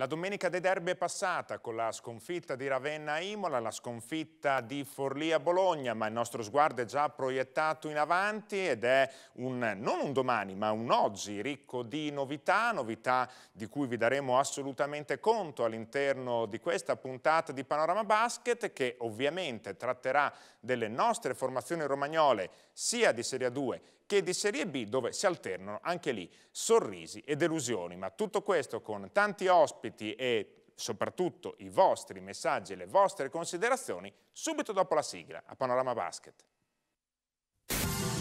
La domenica dei derby è passata con la sconfitta di Ravenna a Imola, la sconfitta di Forlì a Bologna, ma il nostro sguardo è già proiettato in avanti ed è un, non un domani, ma un oggi ricco di novità, novità di cui vi daremo assolutamente conto all'interno di questa puntata di Panorama Basket che ovviamente tratterà delle nostre formazioni romagnole sia di Serie 2 che di Serie B dove si alternano anche lì sorrisi e delusioni. Ma tutto questo con tanti ospiti e soprattutto i vostri messaggi e le vostre considerazioni subito dopo la sigla a Panorama Basket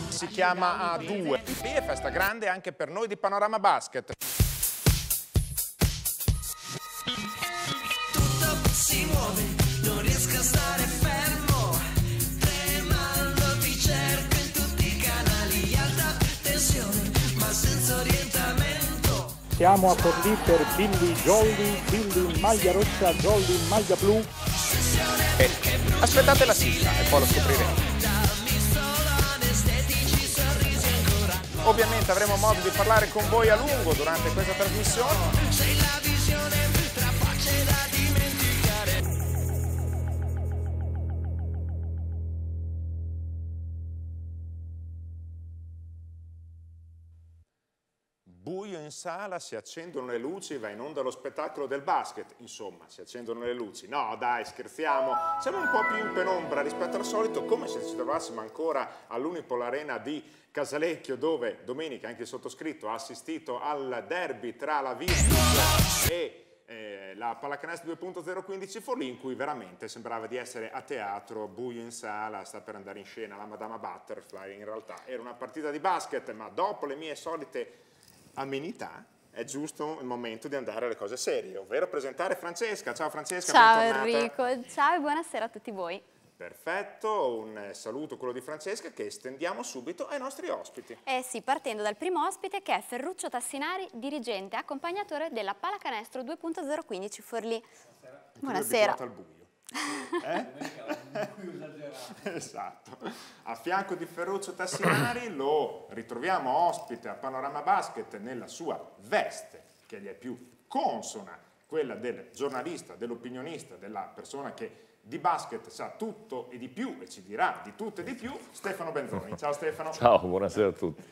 si chiama A2. Lì è festa grande anche per noi di Panorama Basket. Siamo a Forlì per Billy Jolly, Billy in maglia rossa, Jolly in maglia blu. Eh, aspettate la sigla e poi lo scopriremo. Ovviamente avremo modo di parlare con voi a lungo durante questa trasmissione. in sala, si accendono le luci, va in onda lo spettacolo del basket, insomma, si accendono le luci. No, dai, scherziamo, siamo un po' più in penombra rispetto al solito, come se ci trovassimo ancora all'Unipol Arena di Casalecchio, dove domenica anche il sottoscritto ha assistito al derby tra la Virtus e... Eh, la pallacanestro 2.015 Forlì in cui veramente sembrava di essere a teatro, buio in sala, sta per andare in scena la Madama Butterfly, in realtà era una partita di basket, ma dopo le mie solite amenità è giusto il momento di andare alle cose serie, ovvero presentare Francesca. Ciao Francesca, Ciao bentornata. Enrico, ciao e buonasera a tutti voi. Perfetto, un eh, saluto quello di Francesca che estendiamo subito ai nostri ospiti. Eh sì, partendo dal primo ospite che è Ferruccio Tassinari, dirigente e accompagnatore della Pallacanestro 2.015 Forlì. Buonasera. Buonasera. Eh? esatto. A fianco di Ferruccio Tassinari lo ritroviamo ospite a Panorama Basket nella sua veste, che gli è più consona, quella del giornalista, dell'opinionista, della persona che di basket sa tutto e di più e ci dirà di tutto e di più, Stefano Benzoni. Ciao Stefano. Ciao, buonasera a tutti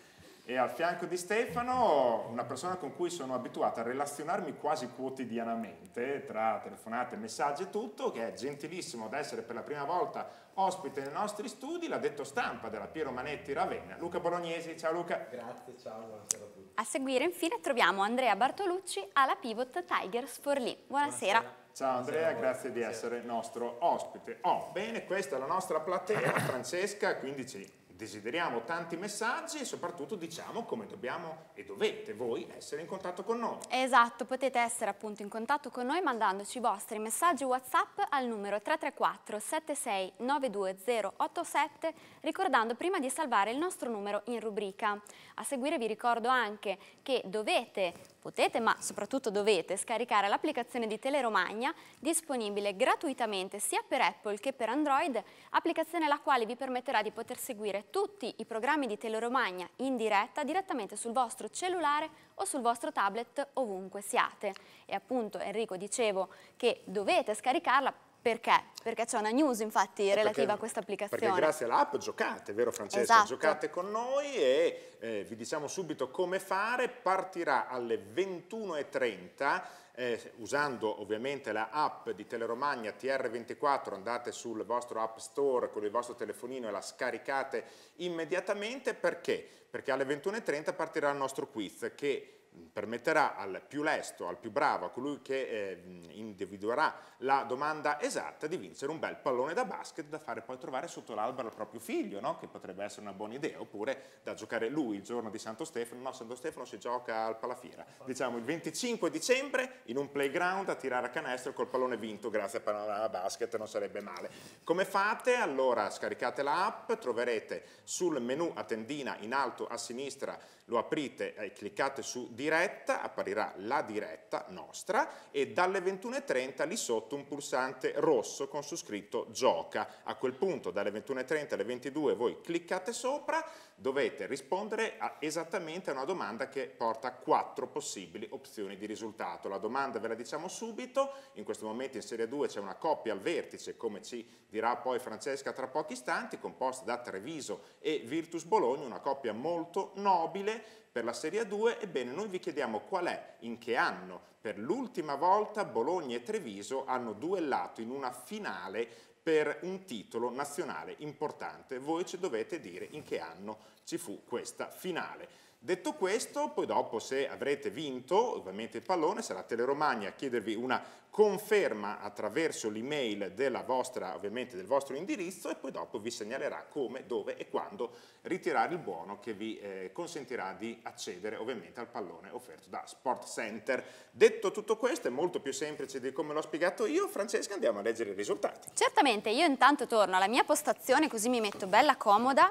e al fianco di Stefano una persona con cui sono abituato a relazionarmi quasi quotidianamente tra telefonate, messaggi e tutto, che è gentilissimo ad essere per la prima volta ospite nei nostri studi, l'ha detto stampa della Piero Manetti Ravenna, Luca Bolognesi, ciao Luca. Grazie, ciao, buonasera a tutti. A seguire infine troviamo Andrea Bartolucci alla Pivot Tigers Forlì. Buonasera. buonasera. Ciao Andrea, grazie di essere nostro ospite. Oh, bene, questa è la nostra platea, Francesca, quindi ci desideriamo tanti messaggi e soprattutto diciamo come dobbiamo e dovete voi essere in contatto con noi. Esatto, potete essere appunto in contatto con noi mandandoci i vostri messaggi WhatsApp al numero 334 76 92087 ricordando prima di salvare il nostro numero in rubrica. A seguire vi ricordo anche che dovete, potete ma soprattutto dovete scaricare l'applicazione di Teleromagna disponibile gratuitamente sia per Apple che per Android, applicazione la quale vi permetterà di poter seguire tutti i programmi di Teleromagna in diretta direttamente sul vostro cellulare o sul vostro tablet ovunque siate. E appunto Enrico dicevo che dovete scaricarla perché? Perché c'è una news infatti eh relativa perché, a questa applicazione. Perché grazie all'app giocate, vero Francesca? Esatto. Giocate con noi e eh, vi diciamo subito come fare. Partirà alle 21.30 eh, usando ovviamente la app di Teleromagna TR24, andate sul vostro app store con il vostro telefonino e la scaricate immediatamente perché? Perché alle 21.30 partirà il nostro quiz che permetterà al più lesto, al più bravo, a colui che eh, individuerà la domanda esatta di vincere un bel pallone da basket da fare poi trovare sotto l'albero al proprio figlio, no? che potrebbe essere una buona idea, oppure da giocare lui il giorno di Santo Stefano, no Santo Stefano si gioca al Palafiera, diciamo il 25 dicembre in un playground a tirare a canestro col pallone vinto grazie al panorama basket, non sarebbe male. Come fate? Allora scaricate l'app, troverete sul menu a tendina in alto a sinistra lo aprite e cliccate su diretta, apparirà la diretta nostra e dalle 21.30 lì sotto un pulsante rosso con su scritto gioca. A quel punto dalle 21.30 alle 22 voi cliccate sopra, dovete rispondere a, esattamente a una domanda che porta a quattro possibili opzioni di risultato. La domanda ve la diciamo subito, in questo momento in Serie 2 c'è una coppia al vertice come ci dirà poi Francesca tra pochi istanti, composta da Treviso e Virtus Bologna, una coppia molto nobile per la Serie 2 ebbene noi vi chiediamo qual è, in che anno, per l'ultima volta Bologna e Treviso hanno duellato in una finale per un titolo nazionale importante. Voi ci dovete dire in che anno ci fu questa finale. Detto questo, poi dopo se avrete vinto, ovviamente il pallone, sarà Teleromagna a chiedervi una conferma attraverso l'email del vostro indirizzo e poi dopo vi segnalerà come, dove e quando ritirare il buono che vi eh, consentirà di accedere ovviamente al pallone offerto da Sport Center. Detto tutto questo, è molto più semplice di come l'ho spiegato io, Francesca andiamo a leggere i risultati. Certamente, io intanto torno alla mia postazione così mi metto bella comoda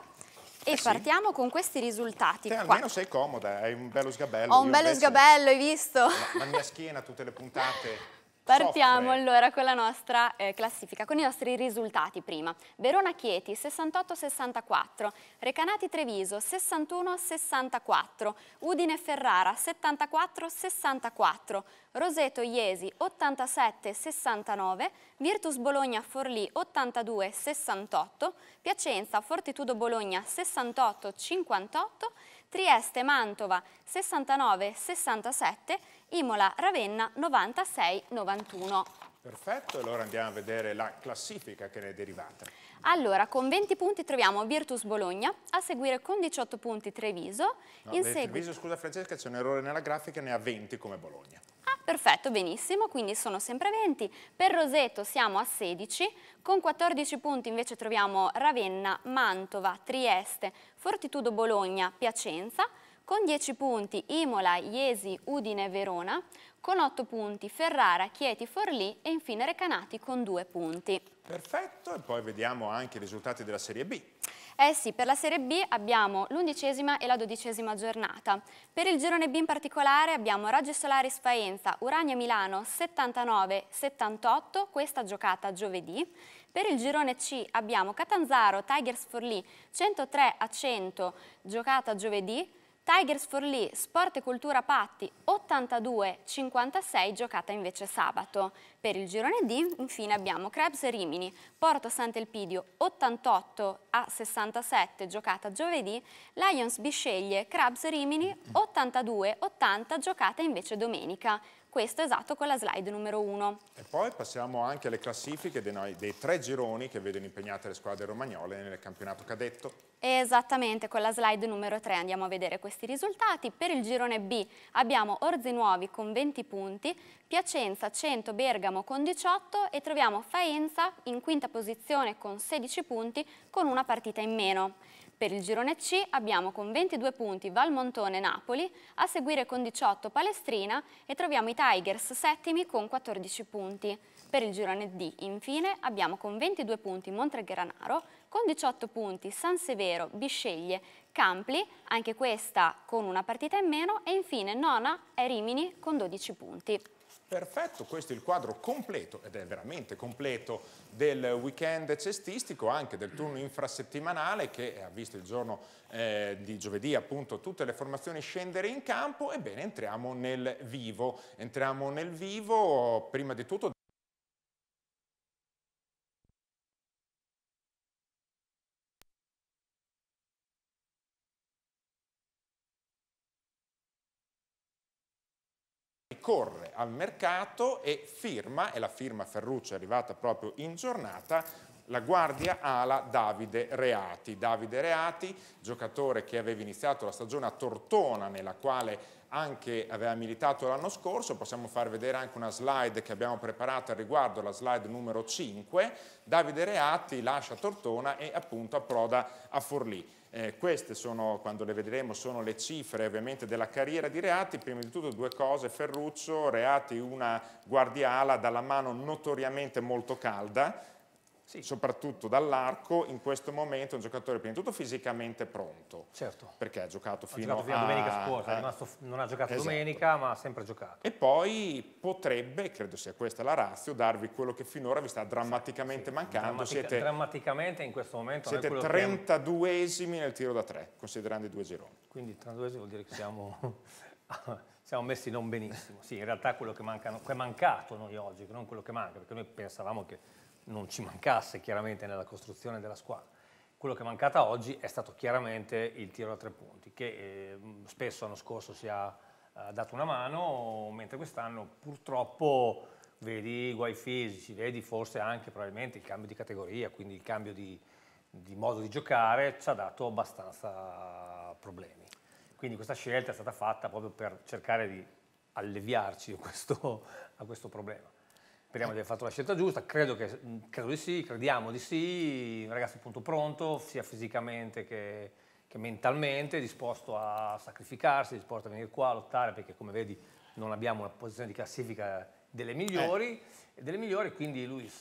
e eh partiamo sì. con questi risultati. Te qua. almeno sei comoda, hai un bello sgabello. Ho un bello sgabello, hai visto? La, la mia schiena, tutte le puntate. Partiamo Soffre. allora con la nostra eh, classifica, con i nostri risultati prima. Verona-Chieti 68-64, Recanati-Treviso 61-64, Udine-Ferrara 74-64, Roseto-Iesi 87-69, Virtus-Bologna-Forlì 82-68, Piacenza-Fortitudo-Bologna 68-58 Trieste, Mantova 69-67, Imola, Ravenna 96-91. Perfetto, allora andiamo a vedere la classifica che ne è derivata. Allora, con 20 punti troviamo Virtus Bologna, a seguire con 18 punti Treviso. No, in seguito... Treviso, scusa Francesca, c'è un errore nella grafica, ne ha 20 come Bologna. Perfetto, benissimo, quindi sono sempre 20. Per Roseto siamo a 16, con 14 punti invece troviamo Ravenna, Mantova, Trieste, Fortitudo Bologna, Piacenza, con 10 punti Imola, Iesi, Udine e Verona, con 8 punti Ferrara, Chieti, Forlì e infine Recanati con 2 punti. Perfetto, e poi vediamo anche i risultati della Serie B. Eh sì, per la Serie B abbiamo l'undicesima e la dodicesima giornata. Per il girone B in particolare abbiamo Raggio Solari Faenza, Urania Milano 79-78, questa giocata giovedì. Per il girone C abbiamo Catanzaro Tigers Forlì 103 100, giocata giovedì. Tigers for Lee, Sport e Cultura Patti 82-56 giocata invece sabato. Per il girone D infine abbiamo Krebs Rimini, Porto Sant'Elpidio 88-67 giocata giovedì, Lions Bisceglie, Krebs Rimini 82-80 giocata invece domenica questo esatto con la slide numero 1. E poi passiamo anche alle classifiche dei, noi, dei tre gironi che vedono impegnate le squadre romagnole nel campionato cadetto. Esattamente, con la slide numero 3 andiamo a vedere questi risultati. Per il girone B abbiamo Orzi Nuovi con 20 punti, Piacenza, 100, Bergamo con 18 e troviamo Faenza in quinta posizione con 16 punti con una partita in meno. Per il girone C abbiamo con 22 punti Valmontone-Napoli, a seguire con 18 Palestrina e troviamo i Tigers settimi con 14 punti. Per il girone D infine abbiamo con 22 punti Montregranaro, con 18 punti San Severo, Bisceglie, Campli, anche questa con una partita in meno e infine nona è Rimini con 12 punti. Perfetto, questo è il quadro completo, ed è veramente completo, del weekend cestistico, anche del turno infrasettimanale che ha visto il giorno eh, di giovedì appunto tutte le formazioni scendere in campo. Ebbene, entriamo nel vivo. Entriamo nel vivo prima di tutto corre al mercato e firma, e la firma Ferruccio è arrivata proprio in giornata, la guardia ala Davide Reati. Davide Reati, giocatore che aveva iniziato la stagione a Tortona, nella quale anche aveva militato l'anno scorso, possiamo far vedere anche una slide che abbiamo preparato al riguardo, la slide numero 5, Davide Reati lascia Tortona e appunto approda a Forlì. Eh, queste sono, quando le vedremo, sono le cifre ovviamente della carriera di reati, prima di tutto due cose, Ferruccio, reati una guardiala dalla mano notoriamente molto calda, sì. soprattutto dall'arco, in questo momento è un giocatore prima di tutto fisicamente pronto. Certo. Perché ha giocato fino, ha giocato fino a... domenica scorsa, eh. non ha giocato esatto. domenica ma ha sempre giocato. E poi potrebbe, credo sia questa la razio, darvi quello che finora vi sta drammaticamente sì, sì. mancando. Drammatica, siete, drammaticamente in questo momento... Siete 32esimi che... nel tiro da tre, considerando i due gironi. Quindi 32esimi vuol dire che siamo... siamo messi non benissimo, sì in realtà quello che, mancano, che è mancato noi oggi, non quello che manca, perché noi pensavamo che non ci mancasse chiaramente nella costruzione della squadra. Quello che è mancata oggi è stato chiaramente il tiro da tre punti, che eh, spesso l'anno scorso si è eh, dato una mano, mentre quest'anno purtroppo vedi guai fisici, vedi forse anche probabilmente il cambio di categoria, quindi il cambio di, di modo di giocare, ci ha dato abbastanza problemi. Quindi questa scelta è stata fatta proprio per cercare di alleviarci a questo, a questo problema. Speriamo di aver fatto la scelta giusta, credo, che, mm, credo di sì, crediamo di sì, un ragazzo appunto pronto, sia fisicamente che, che mentalmente, disposto a sacrificarsi, disposto a venire qua a lottare, perché come vedi non abbiamo una posizione di classifica delle migliori, eh. delle migliori quindi lui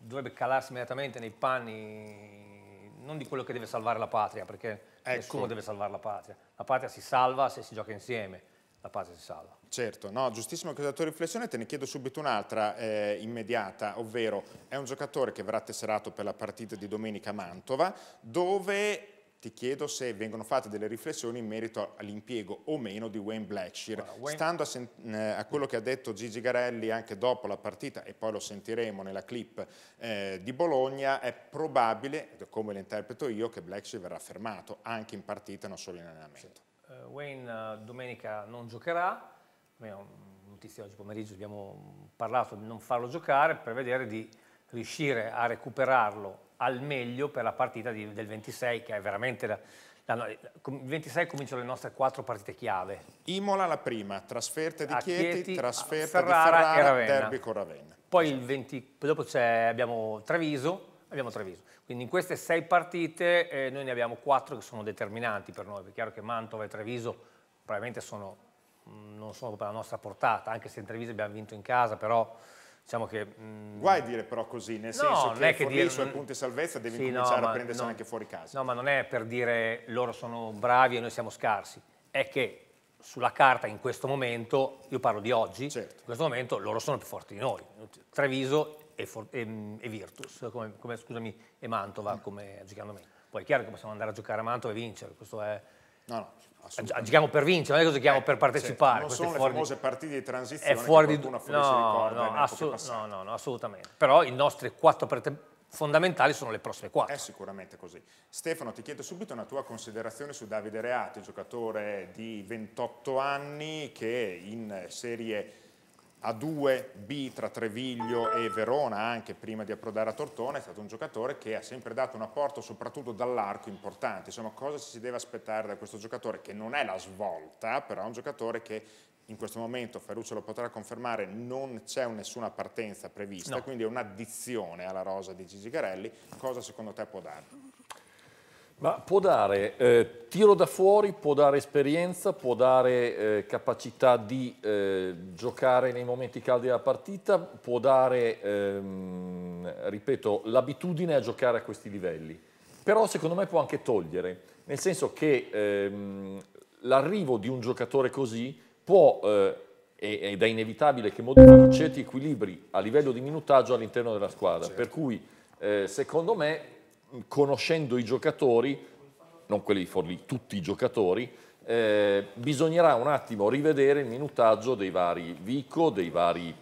dovrebbe calarsi immediatamente nei panni non di quello che deve salvare la patria, perché ecco. nessuno deve salvare la patria. La patria si salva se si gioca insieme la Pase si salva. Certo, no, giustissimo che hai dato riflessione, te ne chiedo subito un'altra eh, immediata, ovvero è un giocatore che verrà tesserato per la partita di domenica a Mantova, dove ti chiedo se vengono fatte delle riflessioni in merito all'impiego o meno di Wayne Blackshear. Well, Wayne... Stando a, eh, a, quello che ha detto Gigi Garelli anche dopo la partita, e poi lo sentiremo nella clip eh, di Bologna, è probabile, come lo interpreto io, che Blackshear verrà fermato anche in partita, non solo in allenamento. Sì. Eh, Wayne eh, domenica non giocherà, mm, notizia oggi pomeriggio abbiamo parlato di non farlo giocare per vedere di riuscire a recuperarlo al meglio per la partita di, del 26 che è veramente la, la, il 26 cominciano le nostre quattro partite chiave. Imola la prima, trasferta di Chieti, Chieti, trasferta Ferrara di Ferrara, e derby con Ravenna. Poi esatto. 20, dopo abbiamo Treviso, abbiamo Treviso. Quindi in queste sei partite eh, noi ne abbiamo quattro che sono determinanti per noi, è chiaro che Mantova e Treviso probabilmente sono, mm, non sono proprio la nostra portata, anche se in Treviso abbiamo vinto in casa, però diciamo che... Mh, mm, Guai dire però così, nel no, senso che, che dire, i suoi punti salvezza devi sì, cominciare no, a prendersene no, anche fuori casa. No, ma non è per dire loro sono bravi e noi siamo scarsi, è che sulla carta in questo momento, io parlo di oggi, certo. in questo momento loro sono più forti di noi. Treviso e, e, e Virtus, come, come, scusami, e Mantova come giocando me. Poi è chiaro che possiamo andare a giocare a Mantova e vincere, questo è... No, no, a, giochiamo per vincere, non è che giochiamo eh, per partecipare. Cioè, non sono le famose di... partite di transizione è fuori di... no, no, no, assolut no, no, no, assolutamente. Però i nostri quattro partite fondamentali sono le prossime quattro. È sicuramente così. Stefano, ti chiedo subito una tua considerazione su Davide Reati, giocatore di 28 anni che in serie a2B tra Treviglio e Verona, anche prima di approdare a Tortona, è stato un giocatore che ha sempre dato un apporto, soprattutto dall'arco, importante. Insomma, cosa si deve aspettare da questo giocatore? Che non è la svolta, però è un giocatore che in questo momento, Ferruccio lo potrà confermare, non c'è nessuna partenza prevista, no. quindi è un'addizione alla rosa di Gigi Garelli. Cosa secondo te può dare? Ma può dare eh, tiro da fuori, può dare esperienza, può dare eh, capacità di eh, giocare nei momenti caldi della partita, può dare, ehm, ripeto, l'abitudine a giocare a questi livelli. Però secondo me può anche togliere, nel senso che ehm, l'arrivo di un giocatore così può, eh, ed è inevitabile che modifichi certi equilibri a livello di minutaggio all'interno della squadra. Certo. Per cui eh, secondo me conoscendo i giocatori, non quelli di Forlì, tutti i giocatori, eh, bisognerà un attimo rivedere il minutaggio dei vari Vico, dei vari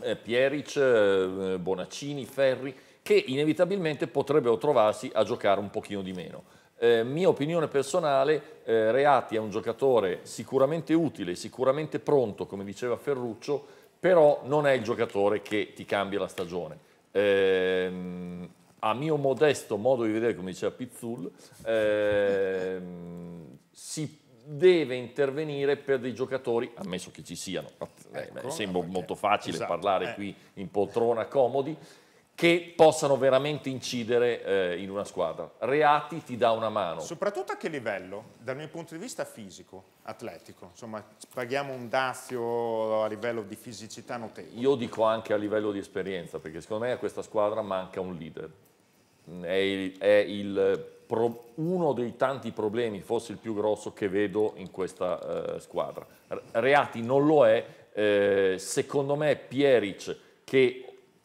eh, Pieric, eh, Bonaccini, Ferri, che inevitabilmente potrebbero trovarsi a giocare un pochino di meno. Eh, mia opinione personale, eh, Reati è un giocatore sicuramente utile, sicuramente pronto, come diceva Ferruccio, però non è il giocatore che ti cambia la stagione. Eh, a mio modesto modo di vedere, come diceva Pizzul, eh, si deve intervenire per dei giocatori, ammesso che ci siano, eh, ecco, sembra perché, molto facile esatto, parlare eh. qui in poltrona comodi, che possano veramente incidere eh, in una squadra. Reati ti dà una mano. Soprattutto a che livello? Dal mio punto di vista fisico, atletico. Insomma, paghiamo un dazio a livello di fisicità notevole. Io dico anche a livello di esperienza, perché secondo me a questa squadra manca un leader è, il, è il pro, uno dei tanti problemi, forse il più grosso che vedo in questa eh, squadra. Reati non lo è, eh, secondo me Pieric, che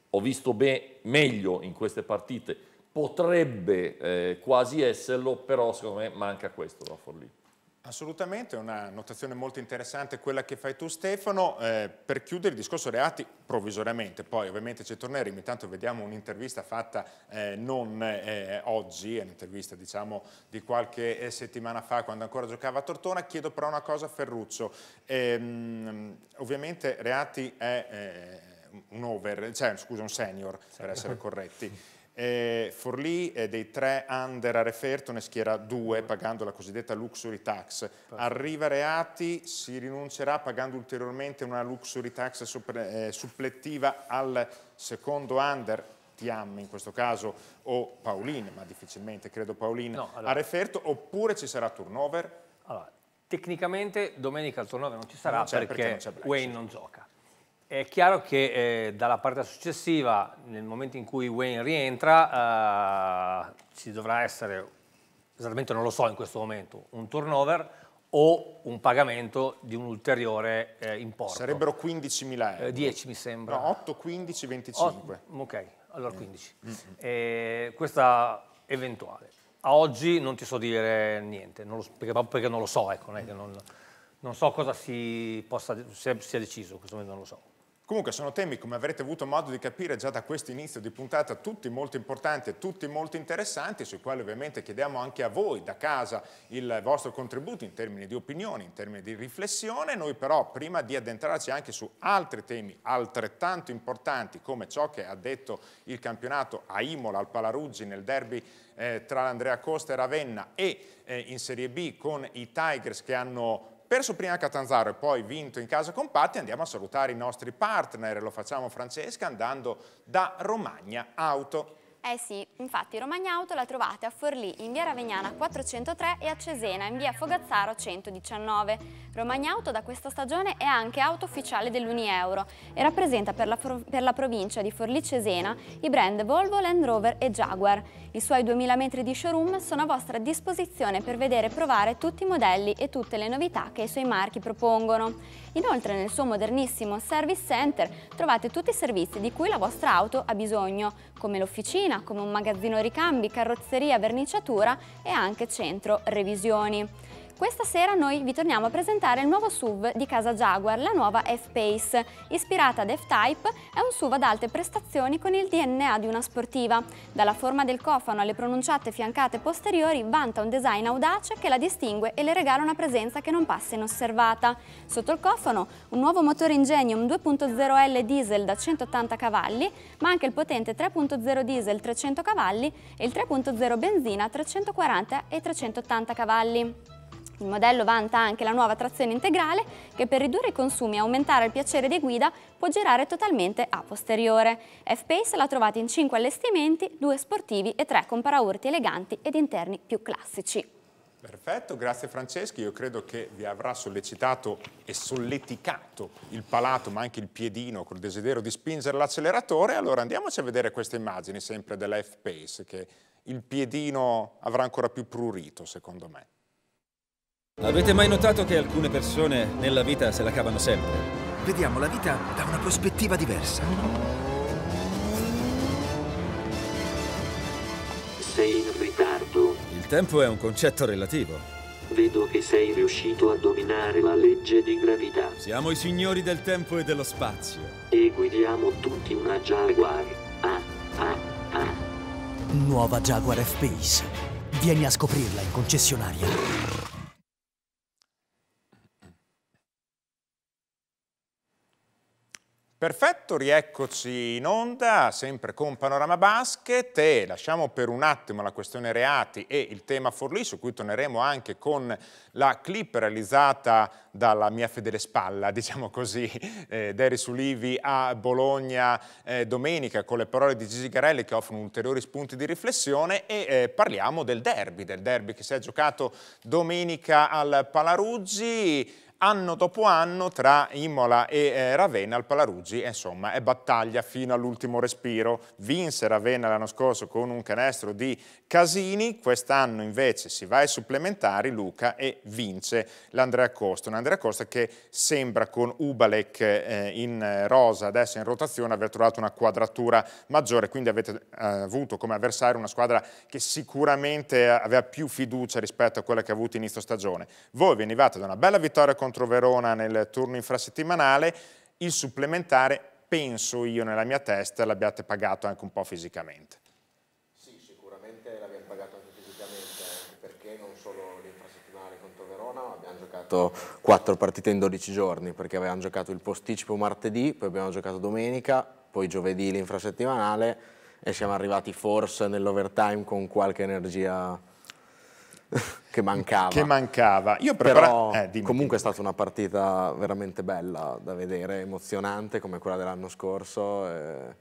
ho visto meglio in queste partite, potrebbe eh, quasi esserlo, però secondo me manca questo da Forlì. Assolutamente, è una notazione molto interessante quella che fai tu Stefano, eh, per chiudere il discorso reati provvisoriamente, poi ovviamente ci torneremo, intanto vediamo un'intervista fatta eh, non eh, oggi, è un'intervista diciamo di qualche eh, settimana fa quando ancora giocava a Tortona, chiedo però una cosa a Ferruccio, ehm, ovviamente reati è eh, un over, cioè scusa un senior per essere corretti, eh, Forlì eh, dei tre under a referto ne schiera due pagando la cosiddetta luxury tax. Arriva Reati si rinuncerà pagando ulteriormente una luxury tax eh, supplettiva al secondo under Tiam in questo caso o Pauline, ma difficilmente credo Pauline no, allora. a referto oppure ci sarà turnover? Allora, tecnicamente domenica il turnover non ci sarà non perché, perché Wayne non gioca è chiaro che eh, dalla partita successiva, nel momento in cui Wayne rientra, eh, ci dovrà essere, esattamente non lo so in questo momento, un turnover o un pagamento di un ulteriore eh, importo. Sarebbero 15.000 eh, euro. 10 mi sembra. No, 8, 15, 25. O ok, allora 15. Mm -hmm. questa eventuale. A oggi non ti so dire niente, non lo, perché, proprio perché non lo so, ecco, non, non, non so cosa si possa, sia deciso, in questo momento non lo so. Comunque sono temi, come avrete avuto modo di capire già da questo inizio di puntata, tutti molto importanti e tutti molto interessanti, sui quali ovviamente chiediamo anche a voi da casa il vostro contributo in termini di opinioni, in termini di riflessione. Noi però, prima di addentrarci anche su altri temi altrettanto importanti, come ciò che ha detto il campionato a Imola, al Palaruggi, nel derby eh, tra l'Andrea Costa e Ravenna e eh, in Serie B con i Tigers che hanno perso prima a Catanzaro e poi vinto in casa compatti, andiamo a salutare i nostri partner, lo facciamo Francesca andando da Romagna Auto. Eh sì, infatti Romagna Auto la trovate a Forlì in via Ravegnana 403 e a Cesena in via Fogazzaro 119. Romagna Auto da questa stagione è anche auto ufficiale dell'Unieuro e rappresenta per la, per la provincia di Forlì-Cesena i brand Volvo, Land Rover e Jaguar. I suoi 2000 metri di showroom sono a vostra disposizione per vedere e provare tutti i modelli e tutte le novità che i suoi marchi propongono. Inoltre nel suo modernissimo service center trovate tutti i servizi di cui la vostra auto ha bisogno, come l'officina, come un magazzino ricambi, carrozzeria, verniciatura e anche centro revisioni. Questa sera noi vi torniamo a presentare il nuovo SUV di casa Jaguar, la nuova F-Pace. Ispirata ad F-Type, è un SUV ad alte prestazioni con il DNA di una sportiva. Dalla forma del cofano alle pronunciate fiancate posteriori vanta un design audace che la distingue e le regala una presenza che non passa inosservata. Sotto il cofano un nuovo motore Ingenium 2.0L diesel da 180 cavalli, ma anche il potente 3.0 diesel 300 cavalli e il 3.0 benzina 340 e 380 cavalli. Il modello vanta anche la nuova trazione integrale che per ridurre i consumi e aumentare il piacere di guida può girare totalmente a posteriore. F-Pace la trovate in 5 allestimenti, 2 sportivi e 3 con paraurti eleganti ed interni più classici. Perfetto, grazie Franceschi, io credo che vi avrà sollecitato e solleticato il palato ma anche il piedino col desiderio di spingere l'acceleratore, allora andiamoci a vedere queste immagini sempre della F-Pace che il piedino avrà ancora più prurito secondo me. Avete mai notato che alcune persone nella vita se la cavano sempre? Vediamo la vita da una prospettiva diversa. Sei in ritardo. Il tempo è un concetto relativo. Vedo che sei riuscito a dominare la legge di gravità. Siamo i signori del tempo e dello spazio. E guidiamo tutti una Jaguar. Ah, ah, ah. Nuova Jaguar F-Pace. Vieni a scoprirla in concessionaria. Perfetto, rieccoci in onda, sempre con Panorama Basket e lasciamo per un attimo la questione reati e il tema Forlì, su cui torneremo anche con la clip realizzata dalla mia fedele spalla, diciamo così, eh, Deris Ulivi a Bologna eh, domenica con le parole di Gigi Garelli che offrono ulteriori spunti di riflessione e eh, parliamo del derby, del derby che si è giocato domenica al Palaruggi anno dopo anno tra Imola e eh, Ravenna il Palaruggi insomma è battaglia fino all'ultimo respiro vinse Ravenna l'anno scorso con un canestro di Casini quest'anno invece si va ai supplementari Luca e vince l'Andrea Costa un Andrea Costa che sembra con Ubalek eh, in rosa adesso in rotazione aver trovato una quadratura maggiore quindi avete eh, avuto come avversario una squadra che sicuramente aveva più fiducia rispetto a quella che ha avuto inizio stagione voi venivate da una bella vittoria contro contro Verona nel turno infrasettimanale, il supplementare, penso io nella mia testa, l'abbiate pagato anche un po' fisicamente. Sì, sicuramente l'abbiamo pagato anche fisicamente, perché non solo l'infrasettimanale contro Verona, ma abbiamo giocato quattro partite in 12 giorni, perché avevamo giocato il posticipo martedì, poi abbiamo giocato domenica, poi giovedì l'infrasettimanale e siamo arrivati forse nell'overtime con qualche energia che mancava. Che mancava. Io prepara- Però eh, dimmi, comunque dimmi. è stata una partita veramente bella da vedere, emozionante come quella dell'anno scorso. Eh,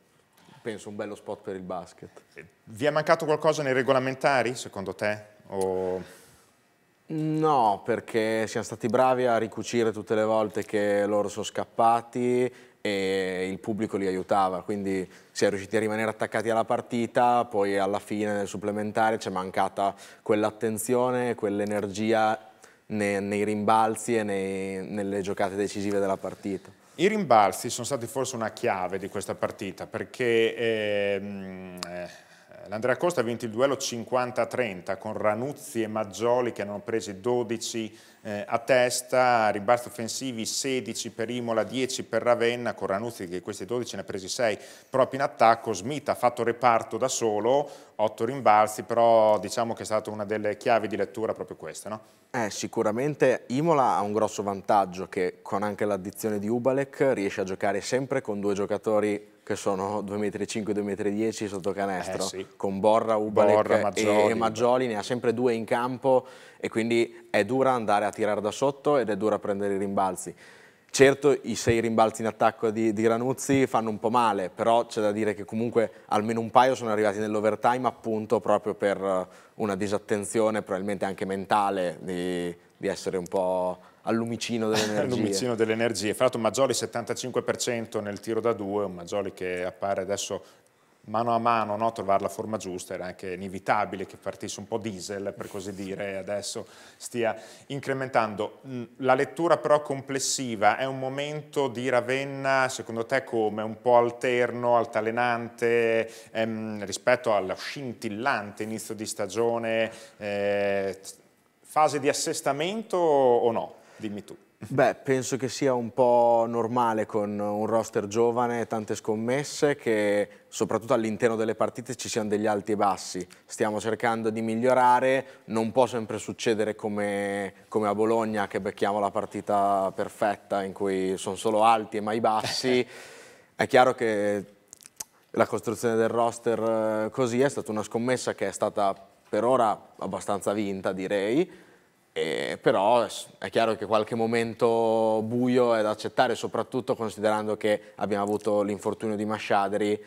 penso un bello spot per il basket. Eh, vi è mancato qualcosa nei regolamentari, secondo te? O... No, perché siamo stati bravi a ricucire tutte le volte che loro sono scappati, e il pubblico li aiutava, quindi si è riusciti a rimanere attaccati alla partita, poi alla fine nel supplementare c'è mancata quell'attenzione, quell'energia nei, nei, rimbalzi e nei, nelle giocate decisive della partita. I rimbalzi sono stati forse una chiave di questa partita perché ehm, eh L'Andrea Costa ha vinto il duello 50-30 con Ranuzzi e Maggioli che hanno preso 12 eh, a testa, rimbalzi offensivi 16 per Imola, 10 per Ravenna, con Ranuzzi che questi 12 ne ha presi 6 proprio in attacco, Smith ha fatto reparto da solo, 8 rimbalzi, però diciamo che è stata una delle chiavi di lettura proprio questa. No? Eh, sicuramente Imola ha un grosso vantaggio che con anche l'addizione di Ubalek riesce a giocare sempre con due giocatori che sono 2,5 2,10 m sotto canestro, eh sì. con Borra, Ubalek Borra, Maggioli, e Maggioli, ne ha sempre due in campo e quindi è dura andare a tirare da sotto ed è dura prendere i rimbalzi. Certo i sei rimbalzi in attacco di, di Ranuzzi fanno un po' male, però c'è da dire che comunque almeno un paio sono arrivati nell'overtime appunto proprio per una disattenzione probabilmente anche mentale di, di essere un po' al lumicino dell'energia. Al lumicino delle energie. Fra l'altro Maggioli 75% nel tiro da due, un Maggioli che appare adesso mano a mano no? trovare la forma giusta, era anche inevitabile che partisse un po' diesel per così dire e adesso stia incrementando. Mm, la lettura però complessiva è un momento di Ravenna secondo te come? Un po' alterno, altalenante ehm, rispetto allo scintillante inizio di stagione, eh, fase di assestamento o no? Dimmi tu. Beh, penso che sia un po' normale con un roster giovane e tante scommesse che soprattutto all'interno delle partite ci siano degli alti e bassi. Stiamo cercando di migliorare, non può sempre succedere come, come a Bologna che becchiamo la partita perfetta in cui sono solo alti e mai bassi. è chiaro che la costruzione del roster eh, così è stata una scommessa che è stata per ora abbastanza vinta direi, e eh, però è chiaro che qualche momento buio è da accettare, soprattutto considerando che abbiamo avuto l'infortunio di Masciadri,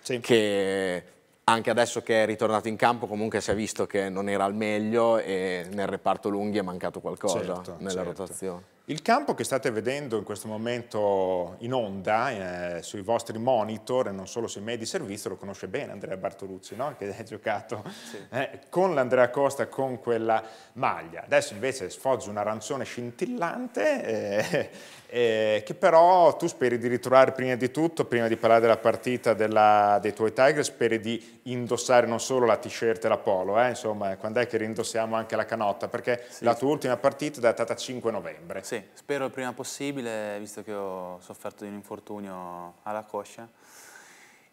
sì. che anche adesso che è ritornato in campo comunque si è visto che non era al meglio e nel reparto lunghi è mancato qualcosa certo, nella certo. rotazione. Il campo che state vedendo in questo momento in onda eh, sui vostri monitor e non solo sui media di servizio lo conosce bene Andrea Bartoluzzi no? che ha giocato sì. eh, con l'Andrea Costa con quella maglia. Adesso invece sfoggi un arancione scintillante eh, eh, che però tu speri di ritrovare prima di tutto, prima di parlare della partita della, dei tuoi Tigers, speri di indossare non solo la t-shirt e la polo, eh, insomma quando è che rindossiamo anche la canotta, perché sì. la tua ultima partita è datata 5 novembre. Sì spero il prima possibile, visto che ho sofferto di un infortunio alla coscia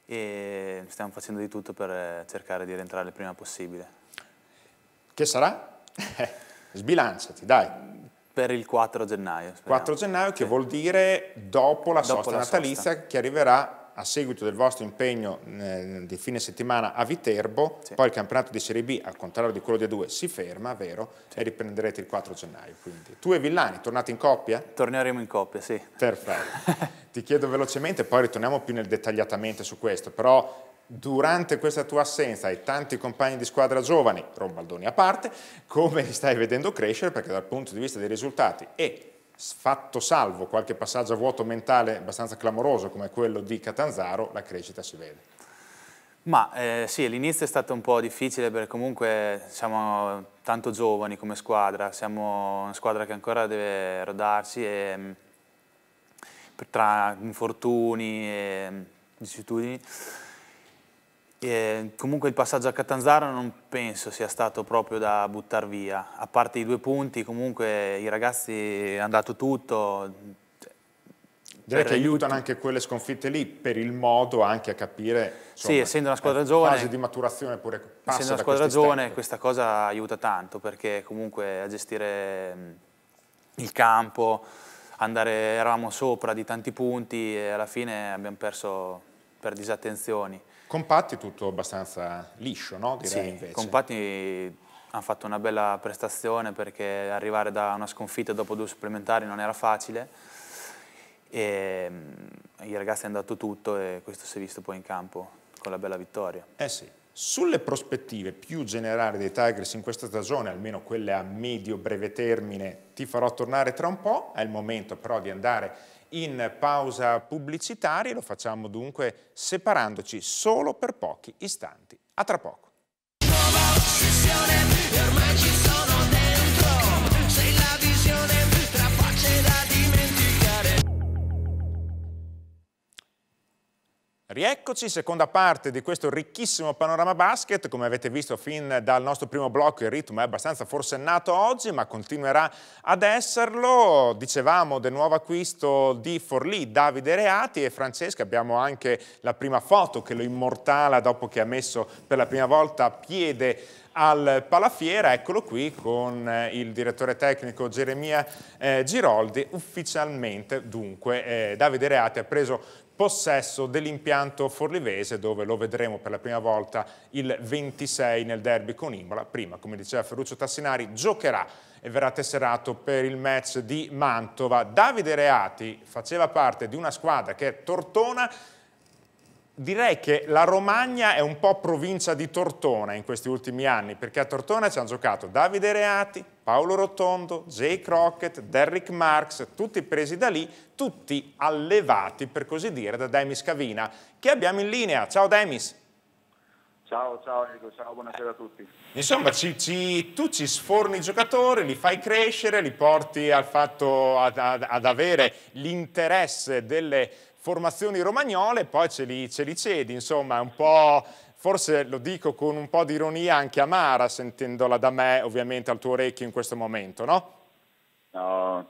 e stiamo facendo di tutto per eh, cercare di rientrare il prima possibile. Che sarà? Sbilanciati, dai. Per il 4 gennaio. Speriamo. 4 gennaio che sì. vuol dire dopo la dopo sosta la natalizia sosta. che arriverà a seguito del vostro impegno eh, di fine settimana a Viterbo, sì. poi il campionato di Serie B, al contrario di quello di A2, si ferma, vero? Sì. E riprenderete il 4 gennaio. Quindi. Tu e Villani, tornate in coppia? Torneremo in coppia, sì. Perfetto. Ti chiedo velocemente, poi ritorniamo più nel dettagliatamente su questo, però durante questa tua assenza e tanti compagni di squadra giovani, Rombaldoni a parte, come li stai vedendo crescere? Perché dal punto di vista dei risultati e fatto salvo qualche passaggio a vuoto mentale abbastanza clamoroso come quello di Catanzaro, la crescita si vede. Ma eh, sì, l'inizio è stato un po' difficile perché comunque siamo tanto giovani come squadra, siamo una squadra che ancora deve rodarsi e, mm, tra infortuni e mm, vicissitudini e comunque il passaggio a Catanzaro non penso sia stato proprio da buttare via, a parte i due punti comunque i ragazzi hanno dato tutto. Direi cioè, che aiutano anche quelle sconfitte lì per il modo anche a capire insomma, sì, essendo una eh, squadra giovane, fase di maturazione pure passa essendo una squadra giovane step. questa cosa aiuta tanto perché comunque a gestire il campo andare, eravamo sopra di tanti punti e alla fine abbiamo perso per disattenzioni Compatti tutto abbastanza liscio, no? Direi sì, invece. Compatti hanno fatto una bella prestazione perché arrivare da una sconfitta dopo due supplementari non era facile e ehm, i ragazzi hanno dato tutto e questo si è visto poi in campo con la bella vittoria. Eh sì. Sulle prospettive più generali dei Tigers in questa stagione, almeno quelle a medio-breve termine, ti farò tornare tra un po', è il momento però di andare in pausa pubblicitaria, lo facciamo dunque separandoci solo per pochi istanti. A tra poco. Rieccoci, seconda parte di questo ricchissimo panorama basket, come avete visto fin dal nostro primo blocco il ritmo è abbastanza forsennato oggi ma continuerà ad esserlo, dicevamo del nuovo acquisto di Forlì, Davide Reati e Francesca, abbiamo anche la prima foto che lo immortala dopo che ha messo per la prima volta piede al Palafiera, eccolo qui con eh, il direttore tecnico Geremia eh, Giroldi, ufficialmente dunque eh, Davide Reati ha preso possesso dell'impianto forlivese dove lo vedremo per la prima volta il 26 nel derby con Imola. Prima, come diceva Ferruccio Tassinari, giocherà e verrà tesserato per il match di Mantova. Davide Reati faceva parte di una squadra che è Tortona direi che la Romagna è un po' provincia di Tortona in questi ultimi anni, perché a Tortona ci hanno giocato Davide Reati, Paolo Rotondo, Jay Crockett, Derrick Marx, tutti presi da lì, tutti allevati, per così dire, da Demis Cavina, che abbiamo in linea. Ciao Demis! Ciao, ciao Enrico, ciao, buonasera a tutti. Insomma, ci, ci, tu ci sforni i giocatori, li fai crescere, li porti al fatto ad, ad, ad avere l'interesse delle formazioni romagnole, poi ce li, ce li cedi, insomma, è un po' forse lo dico con un po' di ironia anche amara sentendola da me ovviamente al tuo orecchio in questo momento, no? No,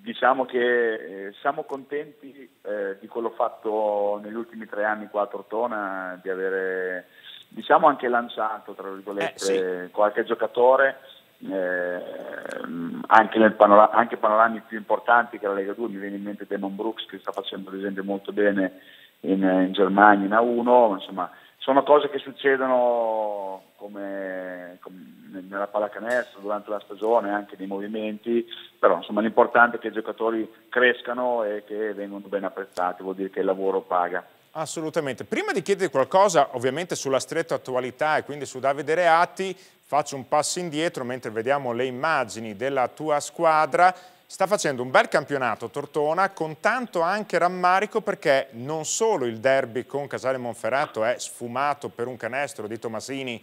diciamo che eh, siamo contenti eh, di quello fatto negli ultimi tre anni qua a Tortona, di avere diciamo anche lanciato tra virgolette eh, sì. qualche giocatore eh, anche, panora anche, panorami più importanti che la Lega 2, mi viene in mente Damon Brooks che sta facendo ad esempio molto bene in, in Germania, in A1, insomma sono cose che succedono come, come nella pallacanestro durante la stagione, anche nei movimenti, però insomma, l'importante è che i giocatori crescano e che vengano ben apprezzati, vuol dire che il lavoro paga. Assolutamente. Prima di chiedere qualcosa ovviamente sulla stretta attualità e quindi su Davide Reati, faccio un passo indietro mentre vediamo le immagini della tua squadra. Sta facendo un bel campionato Tortona con tanto anche rammarico perché non solo il derby con Casale Monferrato è sfumato per un canestro di Tomasini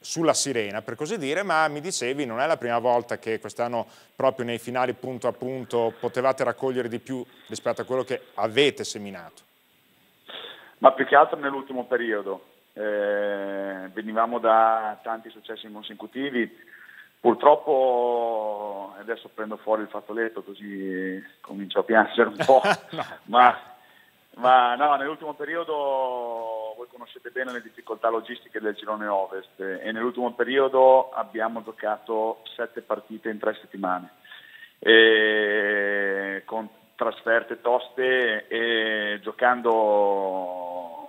sulla sirena per così dire, ma mi dicevi non è la prima volta che quest'anno proprio nei finali punto a punto potevate raccogliere di più rispetto a quello che avete seminato. Ma più che altro nell'ultimo periodo, eh, venivamo da tanti successi consecutivi, Purtroppo adesso prendo fuori il fazzoletto così comincio a piangere un po', no. Ma, ma, no, nell'ultimo periodo voi conoscete bene le difficoltà logistiche del girone ovest e nell'ultimo periodo abbiamo giocato sette partite in tre settimane e, con trasferte toste e giocando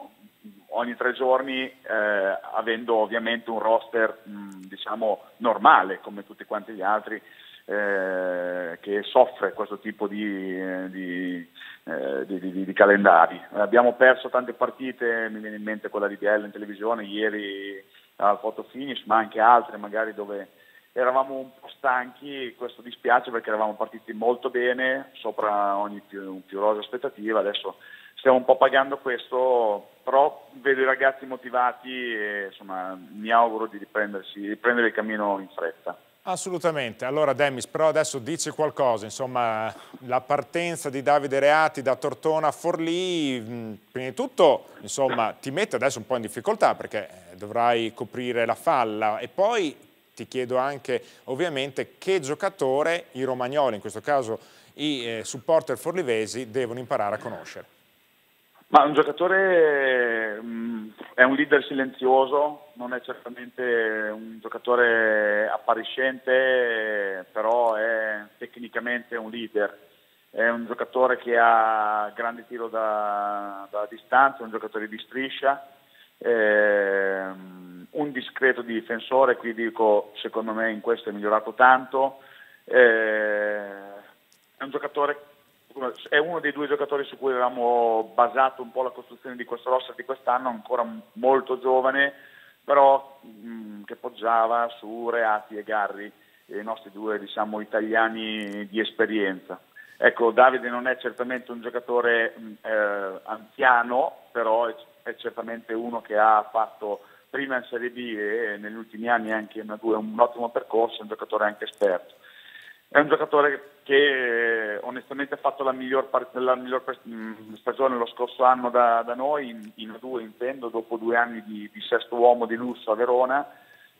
ogni tre giorni eh, avendo ovviamente un roster mh, diciamo normale come tutti quanti gli altri eh, che soffre questo tipo di, eh, di, eh, di, di, calendari. Eh, abbiamo perso tante partite, mi viene in mente quella di Biello in televisione ieri al photo finish, ma anche altre magari dove eravamo un po' stanchi, questo dispiace perché eravamo partiti molto bene, sopra ogni più, più rosa aspettativa, adesso stiamo un po' pagando questo però vedo i ragazzi motivati e insomma, mi auguro di riprendere il cammino in fretta. Assolutamente, allora Demis, però adesso dici qualcosa, insomma la partenza di Davide Reati da Tortona a Forlì, prima di tutto insomma, ti mette adesso un po' in difficoltà perché eh, dovrai coprire la falla e poi ti chiedo anche ovviamente che giocatore i romagnoli, in questo caso i eh, supporter forlivesi, devono imparare a conoscere. Ma un giocatore mh, mm, è un leader silenzioso, non è certamente un giocatore appariscente, però è tecnicamente un leader. È un giocatore che ha grande tiro da, da distanza, un giocatore di striscia, ehm, un discreto difensore, qui dico secondo me in questo è migliorato tanto. Eh, è un giocatore è uno dei due giocatori su cui avevamo basato un po' la costruzione di questo roster di quest'anno, ancora molto giovane, però mh, mm, che poggiava su Reati e Garri, i nostri due diciamo, italiani di esperienza. Ecco, Davide non è certamente un giocatore mh, mm, eh, anziano, però è, è, certamente uno che ha fatto prima in Serie B e negli ultimi anni anche in A2 un ottimo percorso, è un giocatore anche esperto. È un giocatore che eh, onestamente ha fatto la miglior, la miglior mm, stagione lo scorso anno da, da noi, in, a due intendo, dopo due anni di, di sesto uomo di lusso a Verona.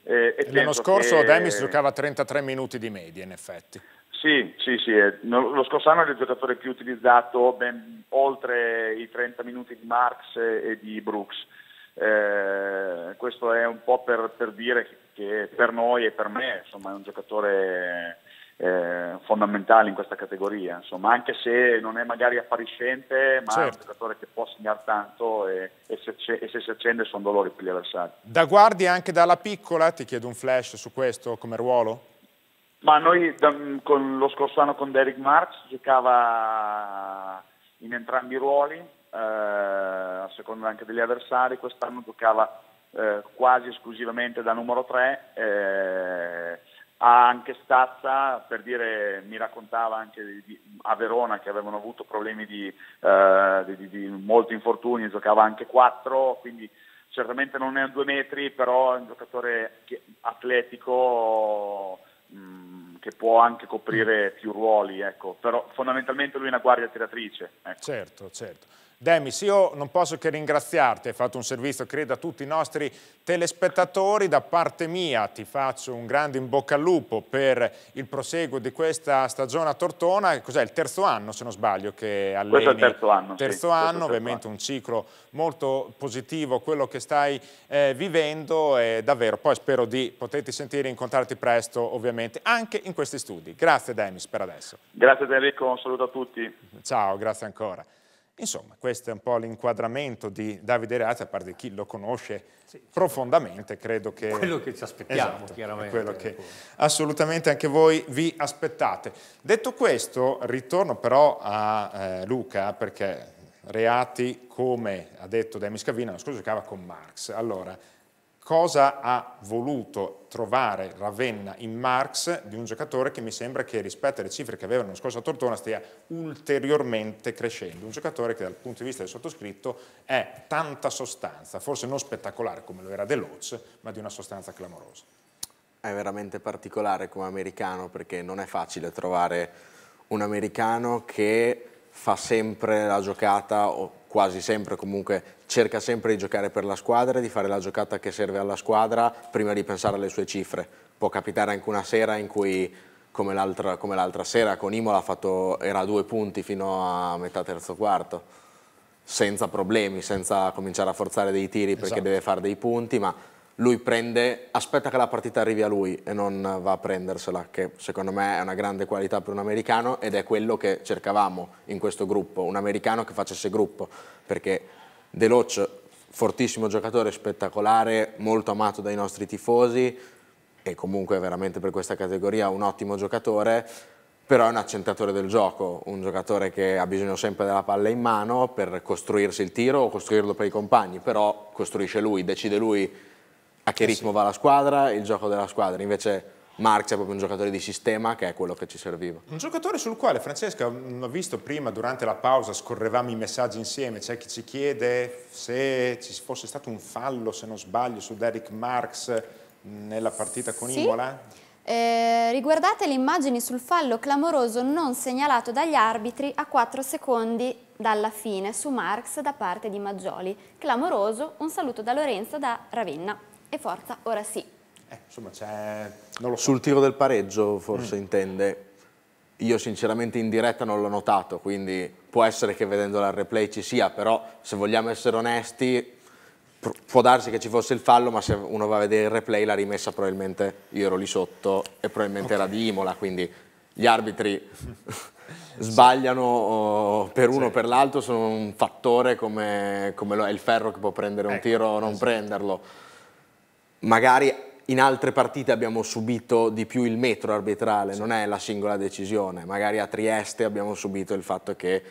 Eh, L'anno scorso che... Demis giocava 33 minuti di media in effetti. Sì, sì, sì, eh, lo scorso anno era il giocatore più utilizzato, ben oltre i 30 minuti di Marx e di Brooks. Eh, questo è un po' per, per dire che per noi e per me insomma, è un giocatore eh, fondamentali in questa categoria, insomma, anche se non è magari appariscente, ma certo. è un certo. giocatore che può segnare tanto e, e, se, e, se, si accende sono dolori per gli avversari. Da guardia anche dalla piccola, ti chiedo un flash su questo come ruolo? Ma noi da, con, lo scorso anno con Derek Marx giocava in entrambi i ruoli, eh, a seconda anche degli avversari, quest'anno giocava eh, quasi esclusivamente da numero 3 ha anche Stazza, per dire, mi raccontava anche di, di, a Verona che avevano avuto problemi di, eh, di molti infortuni, giocava anche 4, quindi certamente non è a due metri, però è un giocatore che, atletico mm, che può anche coprire più ruoli, ecco. però fondamentalmente lui è una guardia tiratrice. Ecco. Certo, certo. Demis, io non posso che ringraziarti, hai fatto un servizio credo a tutti i nostri telespettatori, da parte mia ti faccio un grande in bocca al lupo per il proseguo di questa stagione a Tortona, cos'è il terzo anno se non sbaglio che alleni? Questo è il terzo anno. Terzo sì, anno, ovviamente un ciclo molto positivo quello che stai eh, vivendo e davvero poi spero di poterti sentire e incontrarti presto ovviamente anche in questi studi. Grazie Demis per adesso. Grazie Enrico, un saluto a tutti. Ciao, grazie ancora. Insomma, questo è un po' l'inquadramento di Davide Reati, a parte chi lo conosce sì, profondamente, credo che... Quello che ci aspettiamo, esatto, chiaramente. Quello che assolutamente anche voi vi aspettate. Detto questo, ritorno però a eh, Luca, perché reati, come ha detto Demis Cavina, lo scorso giocava con Marx. Allora, cosa ha voluto trovare Ravenna in Marx di un giocatore che mi sembra che rispetto alle cifre che aveva l'anno scorso a Tortona stia ulteriormente crescendo, un giocatore che dal punto di vista del sottoscritto è tanta sostanza, forse non spettacolare come lo era De Loz, ma di una sostanza clamorosa. È veramente particolare come americano perché non è facile trovare un americano che fa sempre la giocata o quasi sempre comunque cerca sempre di giocare per la squadra e di fare la giocata che serve alla squadra prima di pensare alle sue cifre. Può capitare anche una sera in cui come l'altra, sera con Imola fatto, era a due punti fino a metà terzo quarto senza problemi, senza cominciare a forzare dei tiri esatto. perché deve fare dei punti, ma lui prende, aspetta che la partita arrivi a lui e non va a prendersela, che secondo me è una grande qualità per un americano ed è quello che cercavamo in questo gruppo, un americano che facesse gruppo, perché Deloc, fortissimo giocatore, spettacolare, molto amato dai nostri tifosi e comunque veramente per questa categoria un ottimo giocatore, però è un accentatore del gioco, un giocatore che ha bisogno sempre della palla in mano per costruirsi il tiro o costruirlo per i compagni, però costruisce lui, decide lui a che eh ritmo va la squadra, il gioco della squadra. Invece Marx è proprio un giocatore di sistema che è quello che ci serviva. Un giocatore sul quale, Francesca, mm, ho visto prima durante la pausa, scorrevamo i messaggi insieme, c'è chi ci chiede se ci fosse stato un fallo, se non sbaglio, su Derek Marx mm, nella partita con sì. Imola. Eh, riguardate le immagini sul fallo clamoroso non segnalato dagli arbitri a 4 secondi dalla fine su Marx da parte di Maggioli. Clamoroso, un saluto da Lorenzo da Ravenna. E forza, ora sì. Eh, insomma, c'è... So. Sul tiro del pareggio forse mm. intende. Io sinceramente in diretta non l'ho notato, quindi può essere che vedendo la replay ci sia, però se vogliamo essere onesti può darsi che ci fosse il fallo, ma se uno va a vedere il replay la rimessa probabilmente io ero lì sotto e probabilmente okay. era di Imola, quindi gli arbitri sbagliano per uno o per l'altro, sono un fattore come, come, lo è il ferro che può prendere un ecco, tiro o non esatto. prenderlo magari in altre partite abbiamo subito di più il metro arbitrale, sì. non è la singola decisione. Magari a Trieste abbiamo subito il fatto che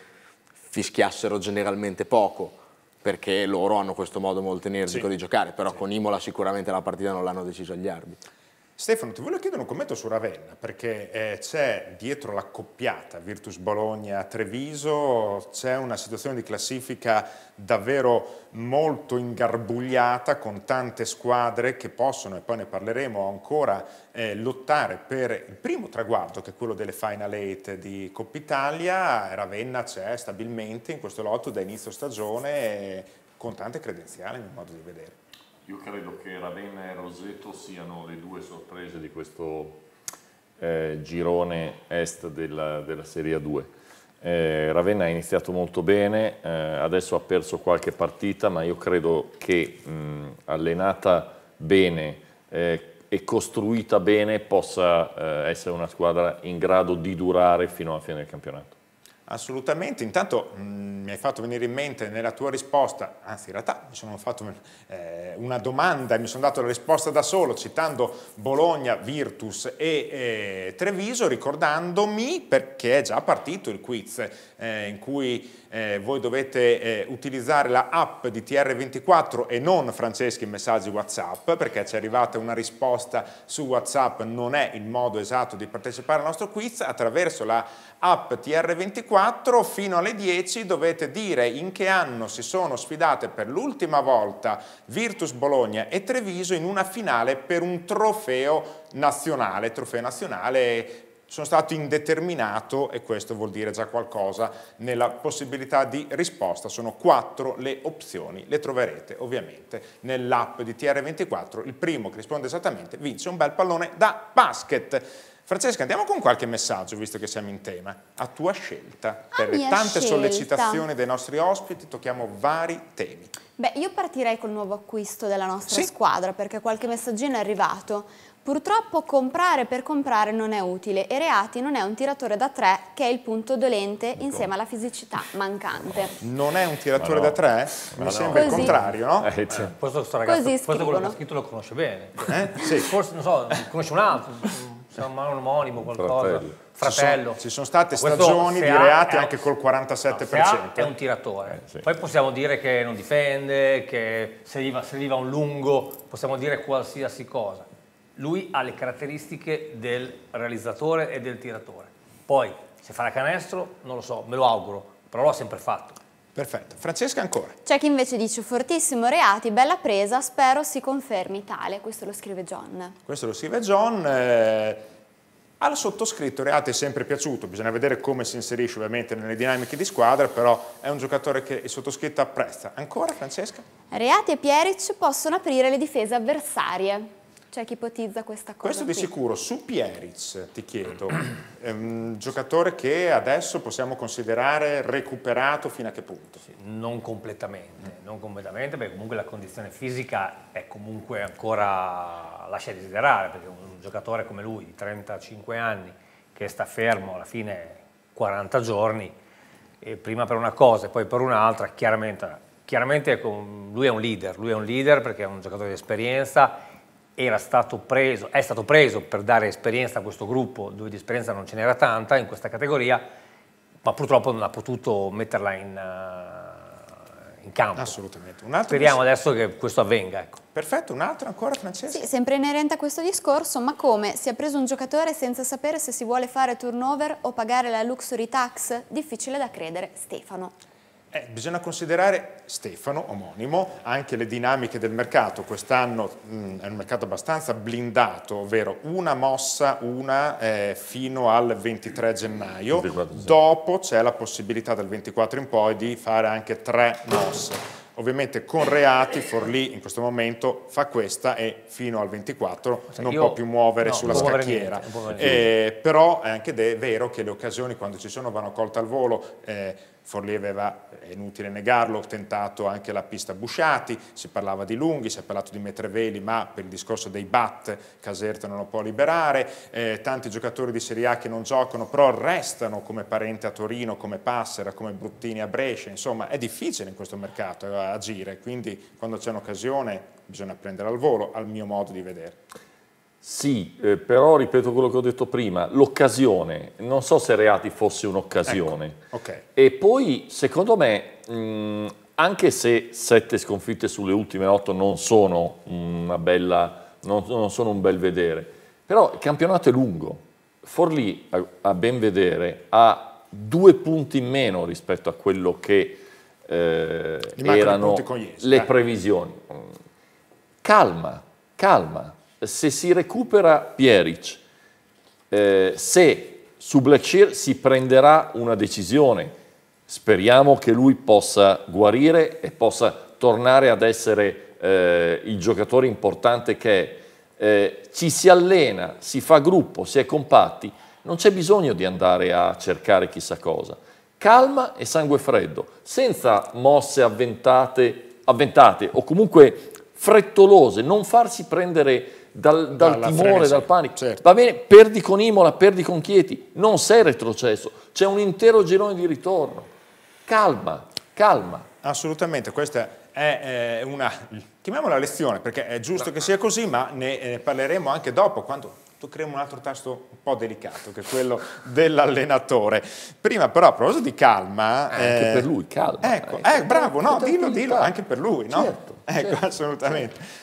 fischiassero generalmente poco perché loro hanno questo modo molto energico sì. di giocare, però sì. con Imola sicuramente la partita non l'hanno deciso gli arbitri. Stefano, ti voglio chiedere un commento su Ravenna, perché eh, c'è dietro l'accoppiata Virtus Bologna-Treviso, c'è una situazione di classifica davvero molto ingarbugliata, con tante squadre che possono, e poi ne parleremo ancora, eh, lottare per il primo traguardo, che è quello delle Final Eight di Coppa Italia. Ravenna c'è stabilmente in questo lotto da inizio stagione, con tante credenziali, a mio modo di vedere. Io credo che Ravenna e Roseto siano le due sorprese di questo eh, girone est della, della Serie 2. Eh, Ravenna ha iniziato molto bene, eh, adesso ha perso qualche partita, ma io credo che mh, allenata bene eh, e costruita bene possa eh, essere una squadra in grado di durare fino alla fine del campionato. Assolutamente, intanto mh, mm, mi hai fatto venire in mente nella tua risposta, anzi in realtà mi sono fatto eh, una domanda e mi sono dato la risposta da solo citando Bologna, Virtus e eh, Treviso, ricordandomi perché è già partito il quiz eh, in cui eh, voi dovete eh, utilizzare la app di TR24 e non Franceschi messaggi Whatsapp perché ci è arrivata una risposta su Whatsapp, non è il modo esatto di partecipare al nostro quiz, attraverso la app TR24 4 fino alle 10 dovete dire in che anno si sono sfidate per l'ultima volta Virtus Bologna e Treviso in una finale per un trofeo nazionale, trofeo nazionale sono stato indeterminato e questo vuol dire già qualcosa nella possibilità di risposta. Sono quattro le opzioni, le troverete ovviamente nell'app di TR24. Il primo che risponde esattamente vince un bel pallone da basket. Francesca, andiamo con qualche messaggio, visto che siamo in tema, a tua scelta. per le tante scelta. sollecitazioni dei nostri ospiti tocchiamo vari temi. Beh, io partirei col nuovo acquisto della nostra sì. squadra, perché qualche messaggino è arrivato. Purtroppo comprare per comprare non è utile e Reati non è un tiratore da tre che è il punto dolente ecco. insieme alla fisicità mancante. Non è un tiratore no. da tre? Mi no. sembra Così. il contrario, no? Eh, cioè. eh, questo, ragazzo, questo quello che ha scritto lo conosce bene. Eh? Sì. Forse, non so, conosce un altro insomma un omonimo qualcosa. Fratello. Fratello. Ci, sono, ci sono state stagioni di reati è, eh, anche col 47%. No, è un tiratore. Eh, sì. Poi possiamo dire che non difende, che serviva, serviva un lungo, possiamo dire qualsiasi cosa. Lui ha le caratteristiche del realizzatore e del tiratore. Poi, se farà canestro, non lo so, me lo auguro, però l'ho sempre fatto. Perfetto. Francesca ancora. C'è chi invece dice fortissimo reati, bella presa, spero si confermi tale. Questo lo scrive John. Questo lo scrive John. Eh, al sottoscritto reati è sempre piaciuto, bisogna vedere come si inserisce ovviamente nelle dinamiche di squadra, però è un giocatore che il sottoscritto apprezza. Ancora Francesca? Reati e Pieric possono aprire le difese avversarie. C'è chi ipotizza questa cosa. Questo qui. di sicuro. Su Pieric, ti chiedo, è un ehm, giocatore che adesso possiamo considerare recuperato fino a che punto? Sì, non completamente, non completamente, perché comunque la condizione fisica è comunque ancora lascia desiderare, perché un giocatore come lui, di 35 anni, che sta fermo alla fine 40 giorni, prima per una cosa e poi per un'altra, chiaramente, chiaramente, lui è un leader, lui è un leader perché è un giocatore di esperienza era stato preso, è stato preso per dare esperienza a questo gruppo dove di esperienza non ce n'era tanta in questa categoria, ma purtroppo non ha potuto metterla in, uh, in campo. Assolutamente. Speriamo che... adesso che questo avvenga. Ecco. Perfetto, un altro ancora Francesco? Sì, sempre inerente a questo discorso, ma come si è preso un giocatore senza sapere se si vuole fare turnover o pagare la luxury tax? Difficile da credere, Stefano. Eh, bisogna considerare Stefano, omonimo, anche le dinamiche del mercato. Quest'anno mm, è un mercato abbastanza blindato, ovvero una mossa, una eh, fino al 23 gennaio. 24, Dopo c'è la possibilità dal 24 in poi di fare anche tre mosse. Ovviamente con reati Forlì in questo momento fa questa e fino al 24 cioè, non può più muovere no, sulla scacchiera. Niente, eh, però è anche vero che le occasioni quando ci sono vanno colte al volo eh, Forlì aveva, è inutile negarlo, tentato anche la pista Busciati, si parlava di Lunghi, si è parlato di Metreveli, ma per il discorso dei bat Caserta non lo può liberare, eh, tanti giocatori di Serie A che non giocano però restano come parente a Torino, come Passera, come Bruttini a Brescia, insomma è difficile in questo mercato eh, agire, quindi quando c'è un'occasione bisogna prendere al volo, al mio modo di vedere. Sì, eh, però ripeto quello che ho detto prima, l'occasione, non so se reati fosse un'occasione. Ecco. Okay. E poi, secondo me, mh, mm, anche se sette sconfitte sulle ultime otto non sono, bella, non, non sono un bel vedere, però il campionato è lungo. Forlì, a, a ben vedere, ha due punti in meno rispetto a quello che eh, erano le previsioni. Calma, calma se si recupera Pieric, eh, se Sublacir si prenderà una decisione, speriamo che lui possa guarire e possa tornare ad essere eh, il giocatore importante che è. Eh, ci si allena, si fa gruppo, si è compatti, non c'è bisogno di andare a cercare chissà cosa. Calma e sangue freddo, senza mosse avventate, avventate o comunque frettolose, non farsi prendere dal, dal timore, frenesia. dal panico. Certo. Va bene, perdi con Imola, perdi con Chieti, non sei retrocesso, c'è un intero girone di ritorno. Calma, calma. Assolutamente, questa è eh, una, chiamiamola lezione, perché è giusto che sia così, ma ne eh, parleremo anche dopo, quando creiamo un altro tasto un po' delicato, che è quello dell'allenatore. Prima però, a proposito di calma... Eh, anche eh, per lui, calma. Ecco, eh, eh bravo, no, dillo, dillo, anche per lui, no? Certo, ecco, certo, assolutamente. Certo.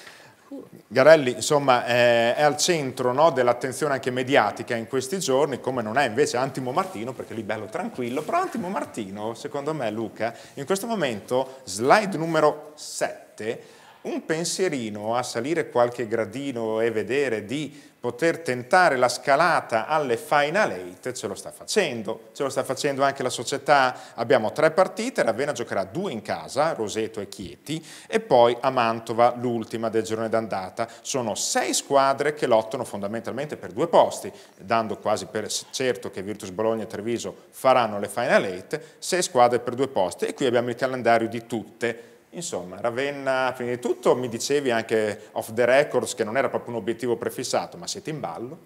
Garelli insomma, eh, è, al centro no, dell'attenzione anche mediatica in questi giorni, come non è invece Antimo Martino, perché lì bello tranquillo, però Antimo Martino, secondo me Luca, in questo momento, slide numero 7, un pensierino a salire qualche gradino e vedere di poter tentare la scalata alle Final Eight ce lo sta facendo, ce lo sta facendo anche la società, abbiamo tre partite, Ravenna giocherà due in casa, Roseto e Chieti, e poi a Mantova l'ultima del girone d'andata, sono sei squadre che lottano fondamentalmente per due posti, dando quasi per certo che Virtus Bologna e Treviso faranno le Final Eight, sei squadre per due posti e qui abbiamo il calendario di tutte, Insomma, Ravenna, prima di tutto mi dicevi anche off the records che non era proprio un obiettivo prefissato, ma siete in ballo?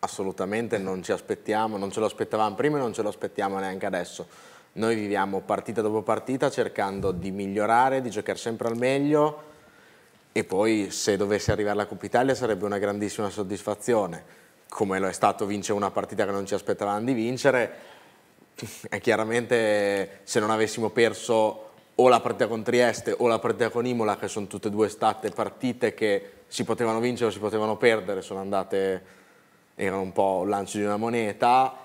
Assolutamente, non ci aspettiamo, non ce lo aspettavamo prima e non ce lo aspettiamo neanche adesso. Noi viviamo partita dopo partita cercando di migliorare, di giocare sempre al meglio e poi se dovesse arrivare la Coppa Italia sarebbe una grandissima soddisfazione. Come lo è stato vincere una partita che non ci aspettavamo di vincere, chiaramente se non avessimo perso o la partita con Trieste o la partita con Imola, che sono tutte e due state partite che si potevano vincere o si potevano perdere, sono andate, erano un po' lancio di una moneta.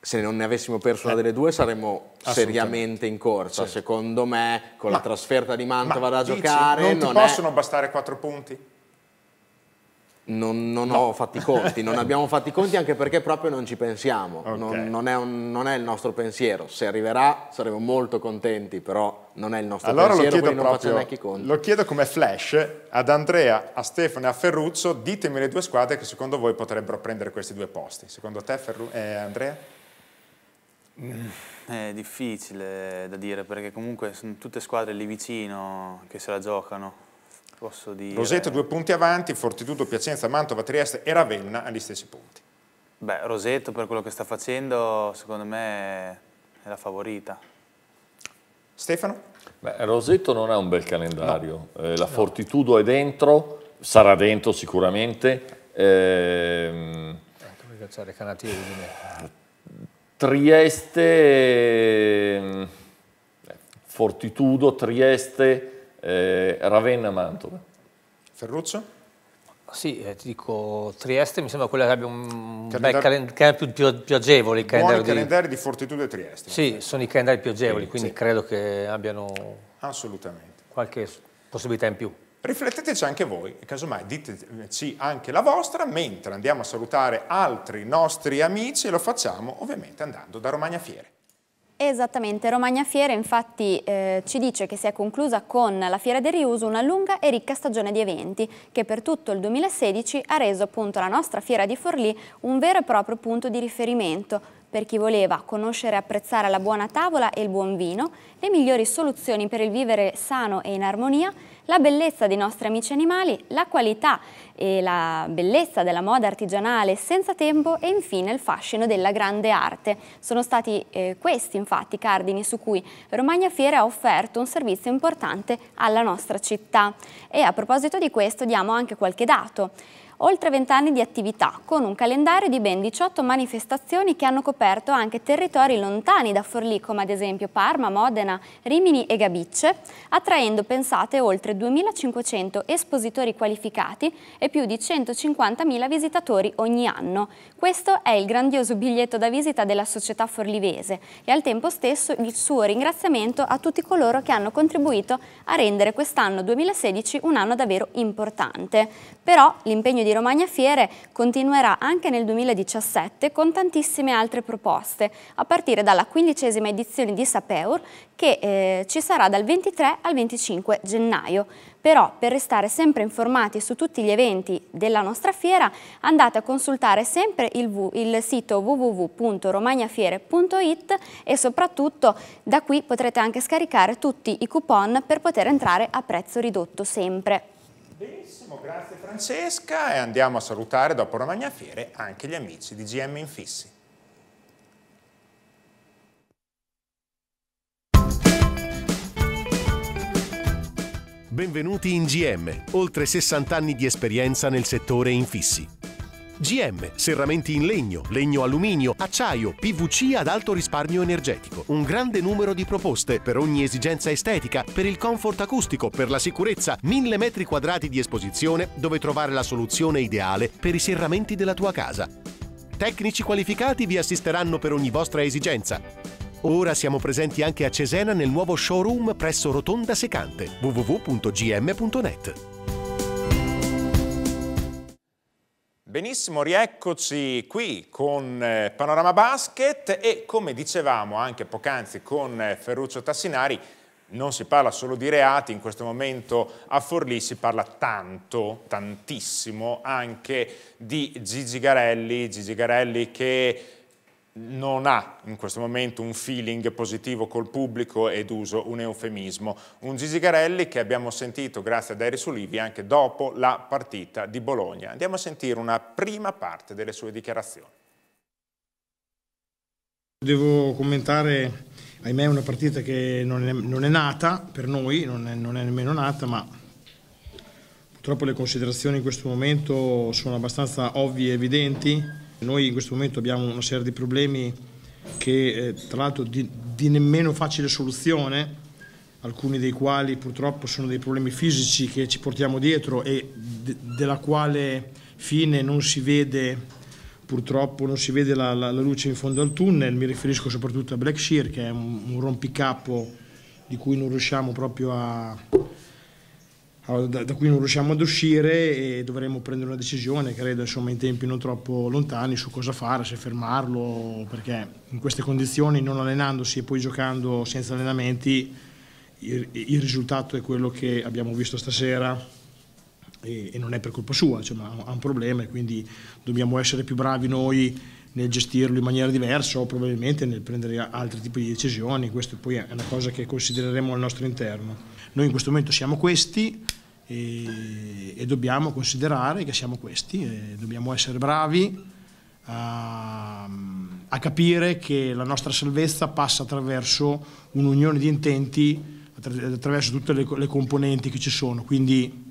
Se non ne avessimo perso una eh, delle due saremmo seriamente in corsa. Sì. Secondo me, con ma, la trasferta di Mantova da giocare. non ti non possono è... bastare quattro punti? Non, non no. ho fatti i conti, non abbiamo fatti i conti anche perché proprio non ci pensiamo, okay. non, non, è un, non, è il nostro pensiero, se arriverà saremo molto contenti, però non è il nostro allora pensiero, quindi proprio, non neanche i conti. Lo chiedo come flash ad Andrea, a Stefano e a Ferruzzo, ditemi le due squadre che secondo voi potrebbero prendere questi due posti, secondo te Ferru eh, Andrea? Mm. È difficile da dire perché comunque sono tutte squadre lì vicino che se la giocano Posso dire... Roseto due punti avanti, Fortitudo, Piacenza, Mantova, Trieste e Ravenna agli stessi punti. Beh, Roseto per quello che sta facendo secondo me è la favorita. Stefano? Beh, Roseto non ha un bel calendario, no. eh, la no. Fortitudo è dentro, sarà dentro sicuramente. Ehm, ehm, eh, Trieste, Fortitudo, Trieste, eh, Ravenna-Mantova. Ferruccio? Sì, eh, ti dico, Trieste mi sembra quella che abbia un calendario, calen calen più, più, più, agevole. I calendari, di... calendari di Fortitudo e Trieste. Sì, sono i calendari più agevoli, quindi sì. credo che abbiano qualche possibilità in più. Rifletteteci anche voi e casomai diteci anche la vostra, mentre andiamo a salutare altri nostri amici e lo facciamo ovviamente andando da Romagna Fiere. Esattamente, Romagna Fiera infatti eh, ci dice che si è conclusa con la Fiera del Riuso una lunga e ricca stagione di eventi che per tutto il 2016 ha reso appunto la nostra Fiera di Forlì un vero e proprio punto di riferimento per chi voleva conoscere e apprezzare la buona tavola e il buon vino, le migliori soluzioni per il vivere sano e in armonia la bellezza dei nostri amici animali, la qualità e la bellezza della moda artigianale senza tempo e infine il fascino della grande arte. Sono stati eh, questi infatti i cardini su cui Romagna Fiere ha offerto un servizio importante alla nostra città. E a proposito di questo diamo anche qualche dato oltre 20 anni di attività, con un calendario di ben 18 manifestazioni che hanno coperto anche territori lontani da Forlì, come ad esempio Parma, Modena, Rimini e Gabicce, attraendo, pensate, oltre 2.500 espositori qualificati e più di 150.000 visitatori ogni anno. Questo è il grandioso biglietto da visita della società forlivese e al tempo stesso il suo ringraziamento a tutti coloro che hanno contribuito a rendere quest'anno 2016 un anno davvero importante. Però l'impegno di Romagna Fiere continuerà anche nel 2017 con tantissime altre proposte, a partire dalla quindicesima edizione di Sapeur che eh, ci sarà dal 23 al 25 gennaio. Però per restare sempre informati su tutti gli eventi della nostra fiera andate a consultare sempre il, il sito www.romagnafiere.it e soprattutto da qui potrete anche scaricare tutti i coupon per poter entrare a prezzo ridotto sempre. Benissimo, grazie Francesca e andiamo a salutare dopo Romagna Fiere anche gli amici di GM Infissi. Benvenuti in GM, oltre 60 anni di esperienza nel settore infissi. GM, serramenti in legno, legno alluminio, acciaio, PVC ad alto risparmio energetico. Un grande numero di proposte per ogni esigenza estetica, per il comfort acustico, per la sicurezza. Mille metri quadrati di esposizione dove trovare la soluzione ideale per i serramenti della tua casa. Tecnici qualificati vi assisteranno per ogni vostra esigenza. Ora siamo presenti anche a Cesena nel nuovo showroom presso Rotonda Secante www.gm.net. Benissimo, rieccoci qui con eh, Panorama Basket e come dicevamo anche poc'anzi con eh, Ferruccio Tassinari, non si parla solo di reati, in questo momento a Forlì si parla tanto, tantissimo anche di Gigi Garelli, Gigi Garelli che non ha in questo momento un feeling positivo col pubblico ed uso un eufemismo. Un Gisigarelli che abbiamo sentito grazie ad Eris Ulivi anche dopo la partita di Bologna. Andiamo a sentire una prima parte delle sue dichiarazioni. Devo commentare, ahimè, una partita che non è, non è nata per noi, non è, non è nemmeno nata, ma purtroppo le considerazioni in questo momento sono abbastanza ovvie e evidenti noi in questo momento abbiamo una serie di problemi che eh, tra l'altro di, di nemmeno facile soluzione, alcuni dei quali purtroppo sono dei problemi fisici che ci portiamo dietro e de della quale fine non si vede purtroppo non si vede la, la, la luce in fondo al tunnel, mi riferisco soprattutto a Black Shear che è un, un rompicapo di cui non riusciamo proprio a, da, da, cui non riusciamo ad uscire e dovremo prendere una decisione, credo, insomma, in tempi non troppo lontani su cosa fare, se fermarlo, perché in queste condizioni, non allenandosi e poi giocando senza allenamenti, il, il risultato è quello che abbiamo visto stasera e, e non è per colpa sua, cioè, ha un problema e quindi dobbiamo essere più bravi noi nel gestirlo in maniera diversa o probabilmente nel prendere altri tipi di decisioni, questo poi è una cosa che considereremo al nostro interno. Noi in questo momento siamo questi e, e dobbiamo considerare che siamo questi, dobbiamo essere bravi a, a capire che la nostra salvezza passa attraverso un'unione di intenti, attraverso tutte le, le componenti che ci sono. Quindi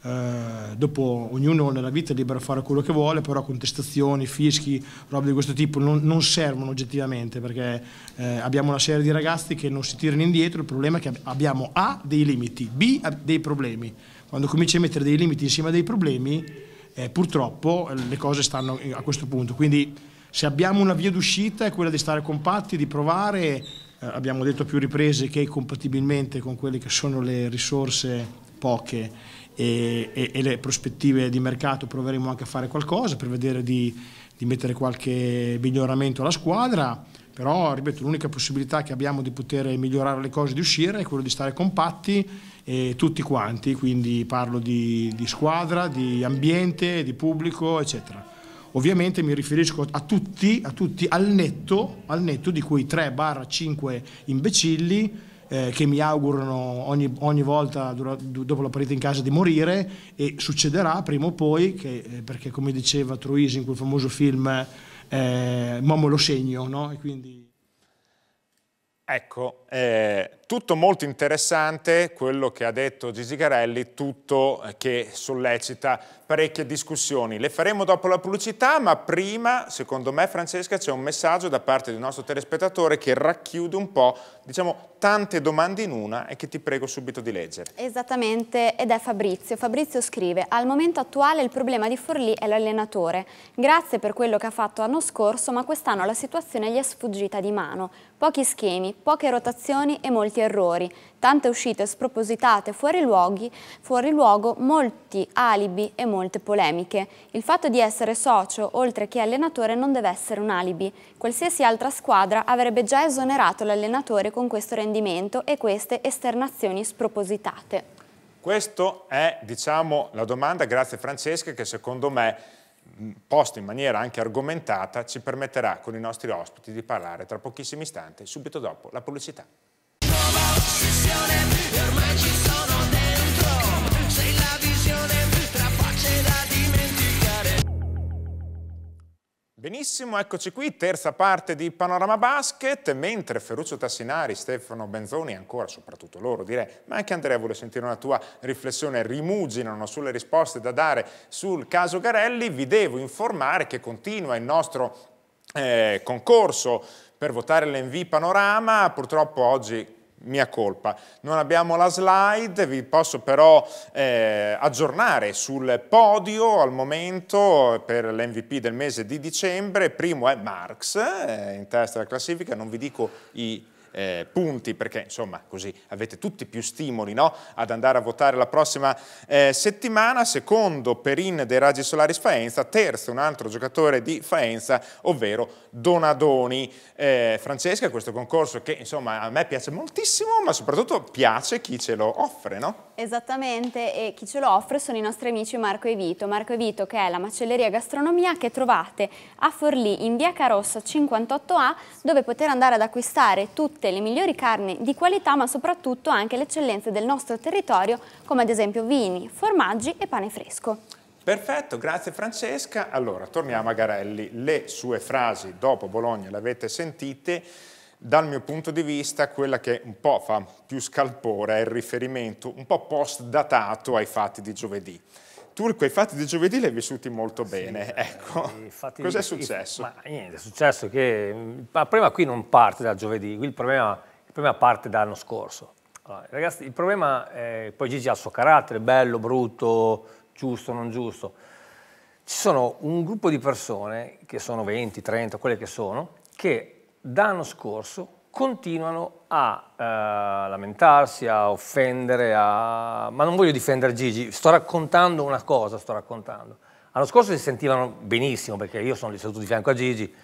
eh, dopo ognuno nella vita è libero a fare quello che vuole, però contestazioni, fischi, robe di questo tipo non, non servono oggettivamente perché eh, abbiamo una serie di ragazzi che non si tirano indietro, il problema è che abbiamo A dei limiti, B dei problemi. Quando cominci a mettere dei limiti insieme a dei problemi, eh, purtroppo eh, le cose stanno eh, a questo punto. Quindi se abbiamo una via d'uscita è quella di stare compatti, di provare, abbiamo detto a più riprese che compatibilmente con quelle che sono le risorse poche e, e, e, le prospettive di mercato proveremo anche a fare qualcosa per vedere di, di mettere qualche miglioramento alla squadra, però ripeto l'unica possibilità che abbiamo di poter migliorare le cose, di uscire, è quello di stare compatti eh, tutti quanti, quindi parlo di, di squadra, di ambiente, di pubblico, eccetera. Ovviamente mi riferisco a tutti, a tutti al, netto, al netto di quei 3-5 imbecilli eh, che mi augurano ogni, ogni volta dura, dopo la partita in casa di morire e succederà prima o poi, che, eh, perché come diceva Truisi in quel famoso film, eh, Momo lo segno. No? E quindi... Ecco, eh, tutto molto interessante quello che ha detto Gigi Garelli, tutto eh, che sollecita parecchie discussioni. Le faremo dopo la pubblicità, ma prima, secondo me Francesca, c'è un messaggio da parte del nostro telespettatore che racchiude un po', diciamo, tante domande in una e che ti prego subito di leggere. Esattamente, ed è Fabrizio. Fabrizio scrive, al momento attuale il problema di Forlì è l'allenatore. Grazie per quello che ha fatto l'anno scorso, ma quest'anno la situazione gli è sfuggita di mano. Pochi schemi, poche rotazioni osservazioni e molti errori, tante uscite spropositate fuori, luoghi, fuori luogo, molti alibi e molte polemiche. Il fatto di essere socio, oltre che allenatore, non deve essere un alibi. Qualsiasi altra squadra avrebbe già esonerato l'allenatore con questo rendimento e queste esternazioni spropositate. Questa è, diciamo, la domanda, grazie Francesca, che secondo me posto in maniera anche argomentata ci permetterà con i nostri ospiti di parlare tra pochissimi istanti, subito dopo la pubblicità. Nuova ossessione, ormai ci sono Benissimo, eccoci qui, terza parte di Panorama Basket, mentre Ferruccio Tassinari, Stefano Benzoni, ancora soprattutto loro direi, ma anche Andrea vuole sentire una tua riflessione, rimuginano sulle risposte da dare sul caso Garelli, vi devo informare che continua il nostro eh, concorso per votare l'NV Panorama, purtroppo oggi mia colpa. Non abbiamo la slide, vi posso però eh, aggiornare sul podio al momento per l'MVP del mese di dicembre, primo è Marx, eh, in testa alla classifica, non vi dico i eh, punti, perché insomma così avete tutti più stimoli no? ad andare a votare la prossima eh, settimana, secondo Perin dei Raggi Solaris Faenza, terzo un altro giocatore di Faenza, ovvero Donadoni. Eh, Francesca, questo concorso che insomma a me piace moltissimo, ma soprattutto piace chi ce lo offre, no? Esattamente, e chi ce lo offre sono i nostri amici Marco e Vito. Marco e Vito che è la macelleria gastronomia che trovate a Forlì in via Carossa 58A, dove poter andare ad acquistare tutte tutte le migliori carni di qualità ma soprattutto anche le eccellenze del nostro territorio come ad esempio vini, formaggi e pane fresco. Perfetto, grazie Francesca. Allora, torniamo a Garelli. Le sue frasi dopo Bologna le avete sentite. Dal mio punto di vista, quella che un po' fa più scalpore è il riferimento un po' post-datato ai fatti di giovedì. Turco, i fatti di giovedì li hai vissuti molto sì, bene, ecco. Cos'è successo? Ma niente, è successo che il problema qui non parte da giovedì, qui il problema, il problema parte dall'anno scorso. Allora, ragazzi, il problema, è, poi Gigi ha il suo carattere, bello, brutto, giusto, non giusto. Ci sono un gruppo di persone, che sono 20, 30, quelle che sono, che l'anno scorso continuano a eh, lamentarsi, a offendere, a... ma non voglio difendere Gigi, sto raccontando una cosa, sto raccontando. L'anno scorso si sentivano benissimo perché io sono seduto di fianco a Gigi,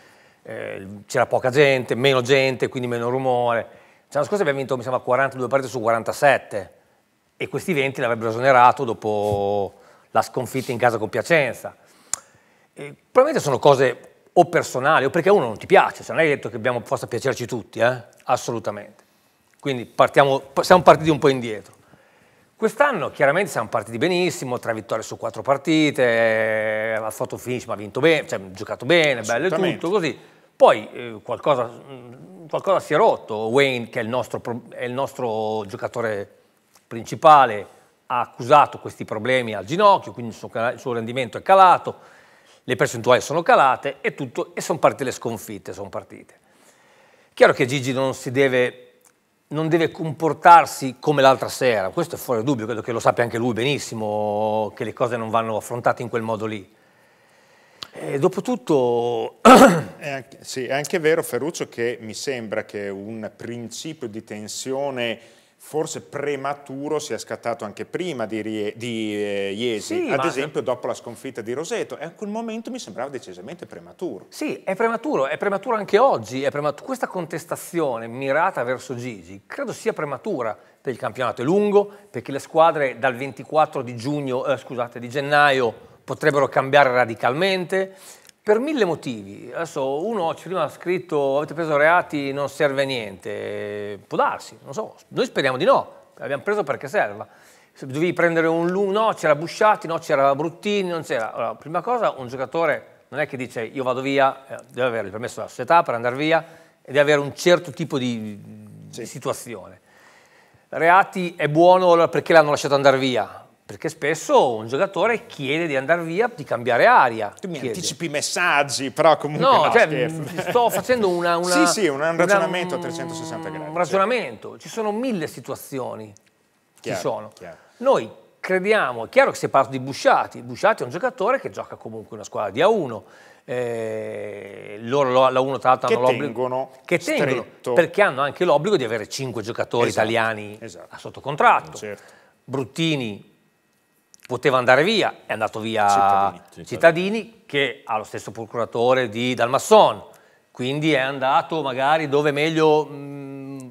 eh, c'era poca gente, meno gente, quindi meno rumore. Cioè, l'anno scorso abbiamo vinto mi sembra 42 partite su 47 e questi 20 l'avrebbero esonerato dopo la sconfitta in casa con Piacenza. E probabilmente sono cose o personale o perché uno non ti piace, cioè non è detto che abbiamo, possa piacerci tutti, eh? assolutamente. Quindi partiamo, siamo partiti un po' indietro. Quest'anno chiaramente siamo partiti benissimo, tre vittorie su quattro partite, ha fatto finish ma ha vinto bene, cioè, giocato bene, bello e tutto, così. Poi eh, qualcosa, qualcosa, si è rotto, Wayne che è il, nostro, è il nostro giocatore principale ha accusato questi problemi al ginocchio, quindi il suo, il suo rendimento è calato, le percentuali sono calate e tutto, e sono partite le sconfitte, sono partite. Chiaro che Gigi non si deve, non deve comportarsi come l'altra sera, questo è fuori dubbio, credo che lo sappia anche lui benissimo, che le cose non vanno affrontate in quel modo lì. E dopotutto... è anche, sì, è anche vero Ferruccio che mi sembra che un principio di tensione forse prematuro sia scattato anche prima di, Rie, di eh, Iesi, sì, ad esempio dopo la sconfitta di Roseto, e a quel momento mi sembrava decisamente prematuro. Sì, è prematuro, è prematuro anche oggi, prematuro. questa contestazione mirata verso Gigi credo sia prematura per il campionato, è lungo, perché le squadre dal 24 di, giugno, eh, scusate, di gennaio potrebbero cambiare radicalmente, per mille motivi. Adesso uno prima ha scritto avete preso reati, non serve a niente. Può darsi, non so. Noi speriamo di no. L'abbiamo preso perché serva. Se dovevi prendere un lume, no, c'era Busciati, no, c'era Bruttini, non c'era. Allora, prima cosa, un giocatore non è che dice io vado via, eh, deve avere il permesso della società per andare via e deve avere un certo tipo di, sì. situazione. Reati è buono perché l'hanno lasciato andare via, perché spesso un giocatore chiede di andare via, di cambiare aria. Tu mi chiede. anticipi messaggi, però comunque no, no cioè, sto facendo una, una Sì, sì, un ragionamento una, a 360 mm, gradi. Un ragionamento. Cioè. Ci sono mille situazioni. Chiaro, Ci sono. Chiaro. Noi crediamo, è chiaro che si è parlato di Busciati. Busciati è un giocatore che gioca comunque una squadra di A1. Eh, loro la 1 tra l'altro hanno l'obbligo che tengono stretto. perché hanno anche l'obbligo di avere 5 giocatori esatto, italiani esatto. sotto contratto. Certo. Bruttini poteva andare via, è andato via Cittadini, cittadini. cittadini che ha lo stesso procuratore di Dalmasson, quindi è andato magari dove meglio mh, mm,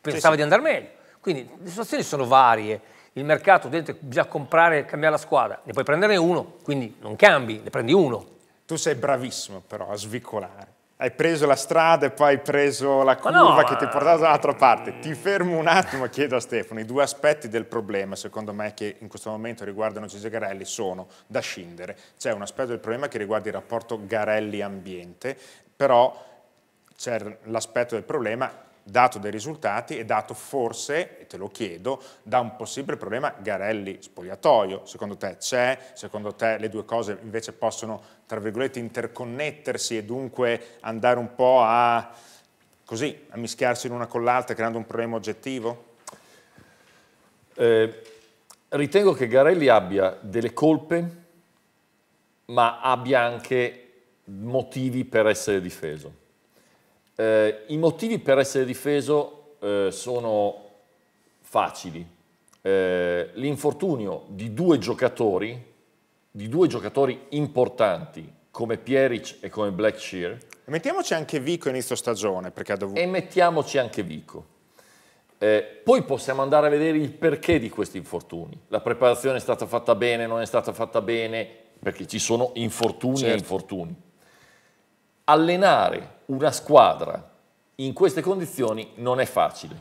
pensava sì, di andare meglio. Quindi le situazioni sono varie, il mercato dentro bisogna comprare e cambiare la squadra, ne puoi prenderne uno, quindi non cambi, ne prendi uno. Tu sei bravissimo però a svicolare hai preso la strada e poi hai preso la curva no, che ti ha portato dall'altra eh, parte. Ti eh. fermo un attimo e chiedo a Stefano, i due aspetti del problema, secondo me, che in questo momento riguardano Gigi Garelli sono da scindere. C'è un aspetto del problema che riguarda il rapporto Garelli-ambiente, però c'è l'aspetto del problema dato dei risultati e dato forse, e te lo chiedo, da un possibile problema Garelli-spogliatoio. Secondo te c'è? Secondo te le due cose invece possono, tra virgolette, interconnettersi e dunque andare un po' a, così, a mischiarsi l'una con l'altra creando un problema oggettivo? Eh, ritengo che Garelli abbia delle colpe, ma abbia anche motivi per essere difeso. Eh, I motivi per essere difeso eh, sono facili. Eh, l'infortunio di due giocatori, di due giocatori importanti come Pieric e come Blackshear. E mettiamoci anche Vico inizio stagione perché ha dovuto... E mettiamoci anche Vico. Eh, poi possiamo andare a vedere il perché di questi infortuni. La preparazione è stata fatta bene, non è stata fatta bene, perché ci sono infortuni certo. e infortuni. Allenare una squadra in queste condizioni non è facile,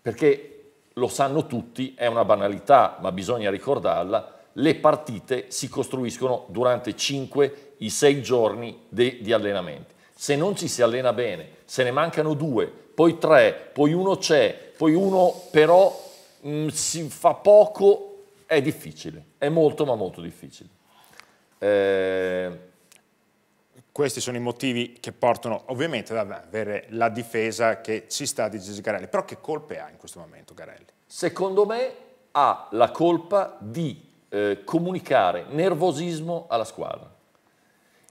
perché lo sanno tutti, è una banalità, ma bisogna ricordarla, le partite si costruiscono durante 5 i 6 giorni de, di allenamenti. Se non ci si allena bene, se ne mancano due, poi tre, poi uno c'è, poi uno però mh, mm, si fa poco, è difficile, è molto ma molto difficile. Eh, questi sono i motivi che portano ovviamente ad avere la difesa che ci sta di Gigi Garelli. Però che colpe ha in questo momento Garelli? Secondo me ha la colpa di eh, comunicare nervosismo alla squadra.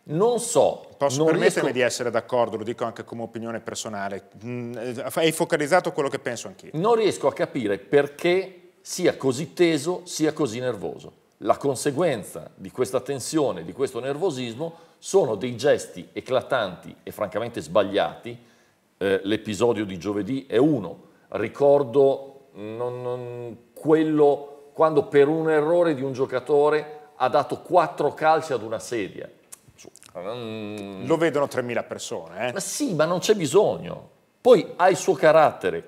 Non so. Posso non permettermi riesco... di essere d'accordo, lo dico anche come opinione personale. Mm, eh, hai focalizzato quello che penso anch'io. Non riesco a capire perché sia così teso, sia così nervoso. La conseguenza di questa tensione, di questo nervosismo sono dei gesti eclatanti e francamente sbagliati, eh, l'episodio di giovedì è uno, ricordo non, non, quello quando per un errore di un giocatore ha dato quattro calci ad una sedia. Mm. Lo vedono 3.000 persone. Eh? Ma sì, ma non c'è bisogno. Poi ha il suo carattere,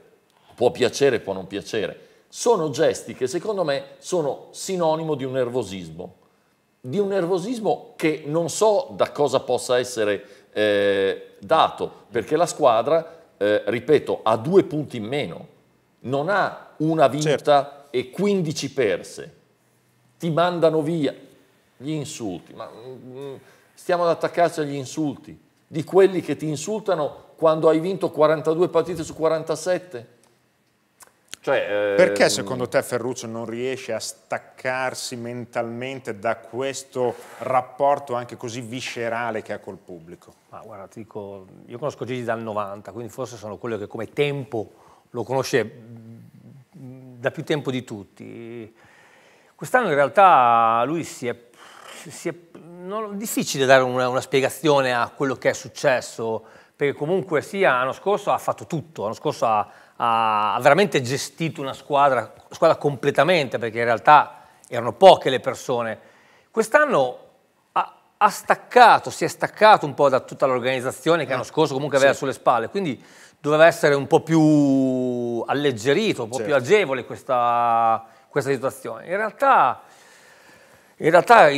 può piacere, può non piacere. Sono gesti che secondo me sono sinonimo di un nervosismo di un nervosismo che non so da cosa possa essere eh, dato, perché la squadra, eh, ripeto, ha due punti in meno, non ha una vinta certo. e 15 perse, ti mandano via gli insulti, ma mm, mm, stiamo ad attaccarci agli insulti, di quelli che ti insultano quando hai vinto 42 partite su 47? Cioè, eh, Perché ehm, secondo te Ferruccio non riesce a staccarsi mentalmente da questo rapporto anche così viscerale che ha col pubblico? Ma guarda, ti dico, io conosco Gigi dal 90, quindi forse sono quello che come tempo lo conosce mm, da più tempo di tutti. Quest'anno in realtà lui si è... Si è non, difficile dare una, una spiegazione a quello che è successo, perché comunque sia, l'anno scorso ha fatto tutto, l'anno scorso ha ha, veramente gestito una squadra, squadra completamente, perché in realtà erano poche le persone. Quest'anno ha, ha staccato, si è staccato un po' da tutta l'organizzazione che eh, l'anno scorso comunque aveva sì. sulle spalle, quindi doveva essere un po' più alleggerito, un po' certo. più agevole questa, questa situazione. In realtà in realtà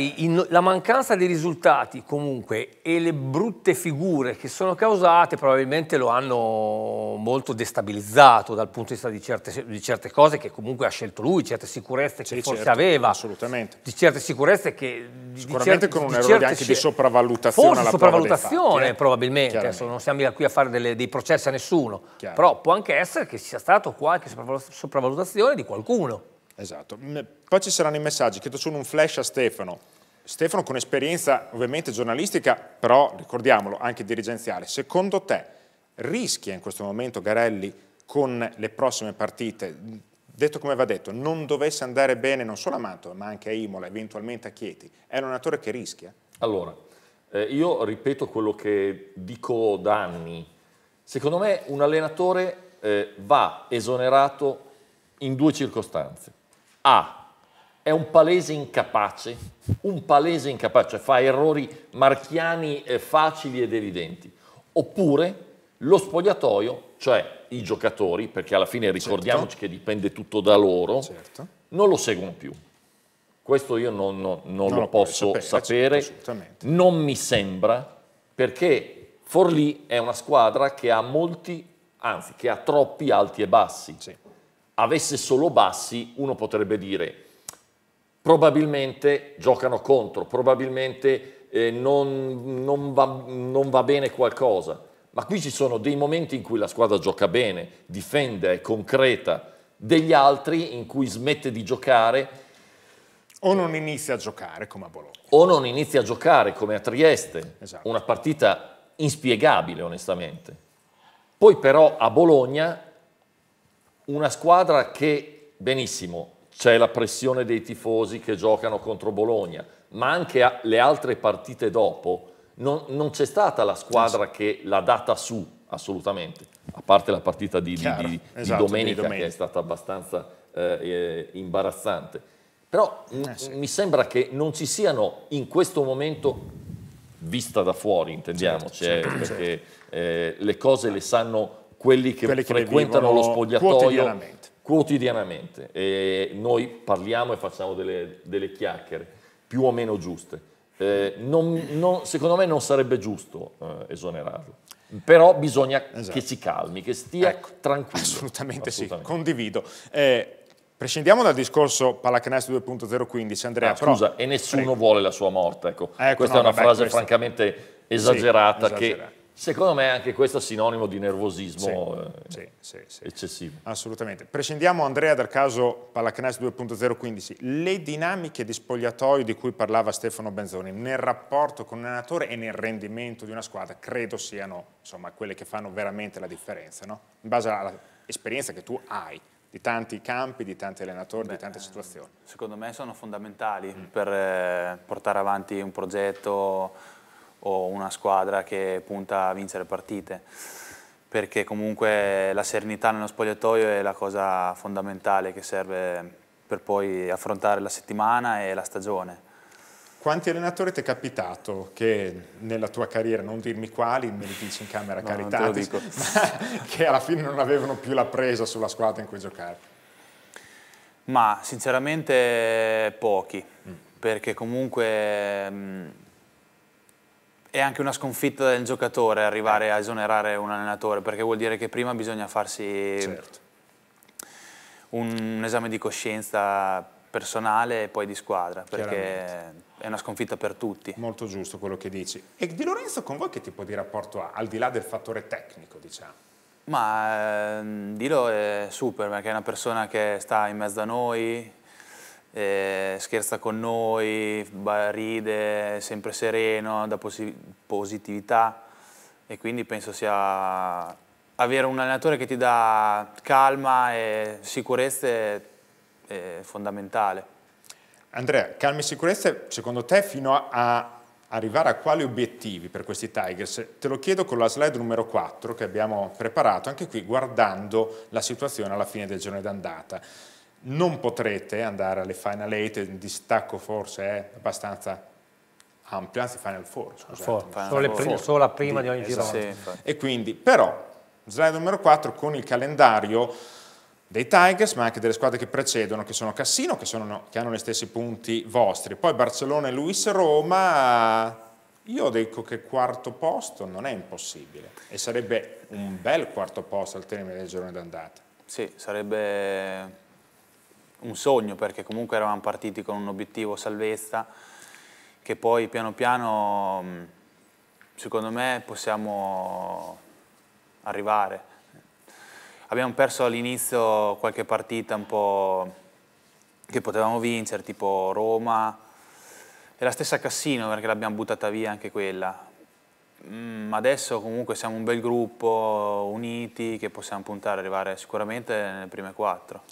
la mancanza dei risultati comunque e le brutte figure che sono causate probabilmente lo hanno molto destabilizzato dal punto di vista di certe, di certe cose che comunque ha scelto lui, certe sicurezze sì, che certo, forse aveva. Assolutamente. Di certe sicurezze che... Di, Sicuramente di con un errore anche di sopravvalutazione. Forse sopravvalutazione eh. probabilmente, adesso non siamo qui a fare delle, dei processi a nessuno, Chiaro. però può anche essere che ci sia stato qualche sopravvalutazione di qualcuno. Esatto. Mm, poi ci saranno i messaggi, chiedo solo un flash a Stefano. Stefano con esperienza ovviamente giornalistica, però ricordiamolo anche dirigenziale. Secondo te rischia in questo momento Garelli con le prossime partite, detto come va detto, non dovesse andare bene non solo a Mantova ma anche a Imola, eventualmente a Chieti? È un allenatore che rischia? Allora, eh, io ripeto quello che dico da anni. Secondo me un allenatore eh, va esonerato in due circostanze. A. È un palese incapace, un palese incapace, cioè fa errori marchiani eh, facili ed evidenti. Oppure lo spogliatoio, cioè i giocatori, perché alla fine certo. ricordiamoci certo. che dipende tutto da loro, certo. non lo seguono più. Questo io non, non, non, lo posso sapere, certo, sapere. non mi sembra, perché Forlì è una squadra che ha molti, anzi che ha troppi alti e bassi. Sì avesse solo bassi, uno potrebbe dire probabilmente giocano contro, probabilmente eh, non, non, va, non va bene qualcosa. Ma qui ci sono dei momenti in cui la squadra gioca bene, difende, è concreta, degli altri in cui smette di giocare o non inizia a giocare come a Bologna. O non inizia a giocare come a Trieste. Esatto. Una partita inspiegabile, onestamente. Poi però a Bologna una squadra che, benissimo, c'è la pressione dei tifosi che giocano contro Bologna, ma anche le altre partite dopo non, non c'è stata la squadra che l'ha data su assolutamente, a parte la partita di, Chiaro, di, di, esatto, domenica, di, domenica, che è stata abbastanza eh, eh imbarazzante. Però mm, eh sì. mi sembra che non ci siano in questo momento, vista da fuori intendiamoci, certo, eh, certo, perché certo. Eh, le cose le sanno quelli che, quelli che frequentano lo spogliatoio quotidianamente. quotidianamente. E noi parliamo e facciamo delle, delle chiacchiere più o meno giuste. Eh, non, non, secondo me non sarebbe giusto eh, esonerarlo. Però bisogna esatto. che si calmi, che stia ecco, tranquillo. Assolutamente, assolutamente, sì, condivido. Eh, Prescindiamo dal discorso pallacanestro 2.015, Andrea. Ah, scusa, però... e nessuno Prego. vuole la sua morte. Ecco. ecco Questa no, è una vabbè, frase questo... francamente esagerata, sì, esagerata. che Secondo me anche questo è sinonimo di nervosismo sì, eh, sì, sì, eccessivo. Assolutamente. Prescindiamo Andrea dal caso Pallacanestro 2.015. Le dinamiche di spogliatoio di cui parlava Stefano Benzoni nel rapporto con l'allenatore e nel rendimento di una squadra credo siano insomma, quelle che fanno veramente la differenza, no? in base all'esperienza che tu hai di tanti campi, di tanti allenatori, Beh, di tante eh, situazioni. Secondo me sono fondamentali mm. per eh, portare avanti un progetto o una squadra che punta a vincere partite perché comunque la serenità nello spogliatoio è la cosa fondamentale che serve per poi affrontare la settimana e la stagione. Quanti allenatori ti è capitato che nella tua carriera, non dirmi quali, me li dici in camera no, caritatis, che alla fine non avevano più la presa sulla squadra in cui giocare? Ma sinceramente pochi, mm. perché comunque mm, è anche una sconfitta del giocatore arrivare eh. a esonerare un allenatore, perché vuol dire che prima bisogna farsi certo. un, un, esame di coscienza personale e poi di squadra, perché è una sconfitta per tutti. Molto giusto quello che dici. E Di Lorenzo con voi che tipo di rapporto ha, al di là del fattore tecnico, diciamo? Ma eh, Dilo è super, perché è una persona che sta in mezzo a noi, eh, scherza con noi, ride, sempre sereno, dà positività e quindi penso sia avere un allenatore che ti dà calma e sicurezza è, è fondamentale. Andrea, calma e sicurezza, secondo te fino a arrivare a quali obiettivi per questi Tigers? Te lo chiedo con la slide numero 4 che abbiamo preparato, anche qui guardando la situazione alla fine del giorno d'andata non potrete andare alle Final 8, il distacco forse è abbastanza ampio, anzi Final 4, scusate. For, solo, le prime, solo la prima di, di ogni giro. Sì, e quindi, però, slide numero 4 con il calendario dei Tigers, ma anche delle squadre che precedono, che sono Cassino, che, sono, che hanno gli stessi punti vostri. Poi Barcellona e Luis Roma, io dico che quarto posto non è impossibile e sarebbe un bel quarto posto al termine del girone d'andata. Sì, sarebbe un sogno perché comunque eravamo partiti con un obiettivo salvezza che poi piano piano mm, secondo me possiamo arrivare. Abbiamo perso all'inizio qualche partita un po' che potevamo vincere, tipo Roma e la stessa Cassino perché l'abbiamo buttata via anche quella. Ma mm, adesso comunque siamo un bel gruppo uniti che possiamo puntare ad arrivare sicuramente nelle prime quattro.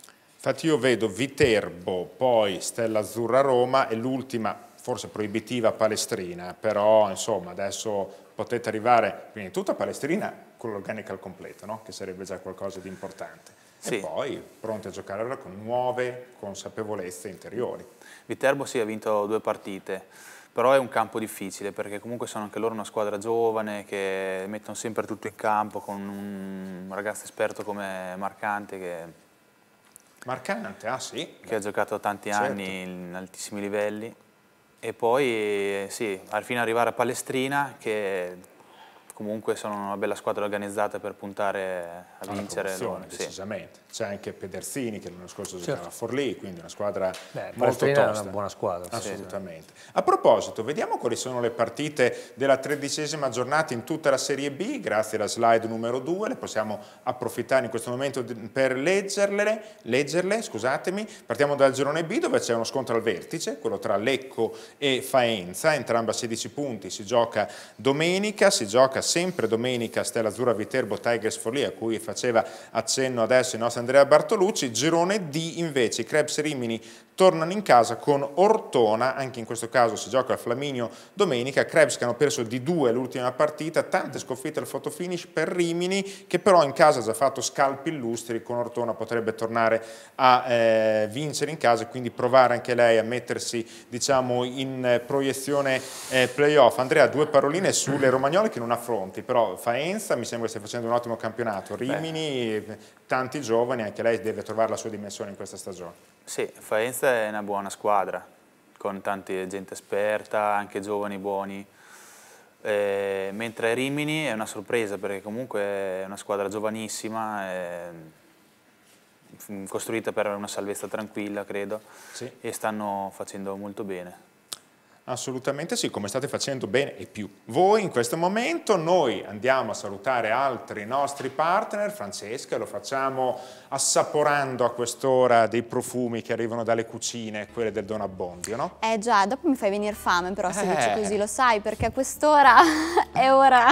Infatti io vedo Viterbo, poi Stella Azzurra Roma e l'ultima, forse proibitiva, Palestrina, però insomma adesso potete arrivare quindi tutta Palestrina con l'organica al completo, no? che sarebbe già qualcosa di importante. Sì. E poi pronti a giocare con nuove consapevolezze interiori. Viterbo sì, ha vinto due partite però è un campo difficile perché comunque sono anche loro una squadra giovane che mettono sempre tutto in campo con un ragazzo esperto come Marcante che Marcante, ah sì. Che ha giocato tanti certo. anni in altissimi livelli. E poi, eh, sì, al fine arrivare a Palestrina, che comunque sono una bella squadra organizzata per puntare a vincere. Sì. Decisamente c'è anche Pedersini che l'anno scorso certo. giocava a Forlì, quindi una squadra Beh, molto tosta. È una buona squadra. Assolutamente. Sì, a proposito, vediamo quali sono le partite della tredicesima giornata in tutta la Serie B, grazie alla slide numero 2, le possiamo approfittare in questo momento per leggerle, leggerle scusatemi. Partiamo dal girone B dove c'è uno scontro al vertice, quello tra Lecco e Faenza, entrambe a 16 punti, si gioca domenica, si gioca sempre domenica Stella Azzurra Viterbo Tigers Forlì a cui faceva accenno adesso il nostro Andrea Bartolucci, girone D invece, i Krebs Rimini tornano in casa con Ortona, anche in questo caso si gioca a Flaminio domenica, Krebs che hanno perso di due l'ultima partita, tante sconfitte al fotofinish per Rimini che però in casa ha già fatto scalpi illustri, con Ortona potrebbe tornare a eh, vincere in casa e quindi provare anche lei a mettersi diciamo, in eh, proiezione eh, playoff. Andrea, due paroline sulle romagnole che non affronti, però Faenza mi sembra che stia facendo un ottimo campionato, Rimini... Beh tanti giovani, anche lei deve trovare la sua dimensione in questa stagione. Sì, Faenza è una buona squadra, con tanta gente esperta, anche giovani buoni, eh, mentre Rimini è una sorpresa perché comunque è una squadra giovanissima, eh, costruita per una salvezza tranquilla credo, sì. e stanno facendo molto bene. Assolutamente sì, come state facendo bene e più. Voi in questo momento, noi andiamo a salutare altri nostri partner, Francesca, lo facciamo assaporando a quest'ora dei profumi che arrivano dalle cucine, quelle del Don Abbondio, no? Eh già, dopo mi fai venire fame però se eh. dici così, lo sai, perché a quest'ora è ora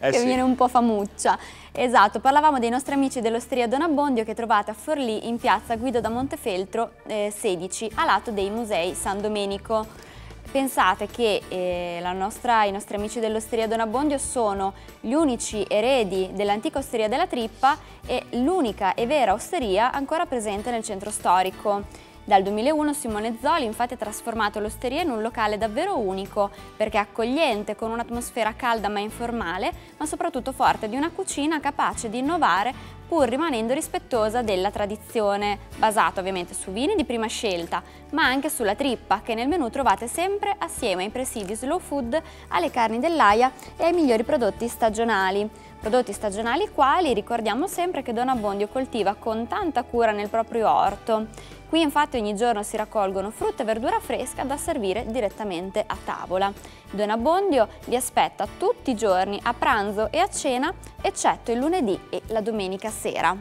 eh che sì. viene un po' famuccia. Esatto, parlavamo dei nostri amici dell'Osteria Don Abbondio che trovate a Forlì in piazza Guido da Montefeltro eh, 16, a lato dei Musei San Domenico. Pensate che eh, nostra, i nostri amici dell'Osteria Don Abbondio sono gli unici eredi dell'antica Osteria della Trippa e l'unica e vera osteria ancora presente nel centro storico. Dal 2001 Simone Zoli infatti ha trasformato l'osteria in un locale davvero unico, perché accogliente, con un'atmosfera calda ma informale, ma soprattutto forte di una cucina capace di innovare pur rimanendo rispettosa della tradizione, basata ovviamente su vini di prima scelta, ma anche sulla trippa, che nel menù trovate sempre assieme ai presidi slow food, alle carni dell'aia e ai migliori prodotti stagionali. Prodotti stagionali quali ricordiamo sempre che Don Abbondio coltiva con tanta cura nel proprio orto Qui infatti ogni giorno si raccolgono frutta e verdura fresca da servire direttamente a tavola. Don Abbondio vi aspetta tutti i giorni a pranzo e a cena, eccetto il lunedì e la domenica sera.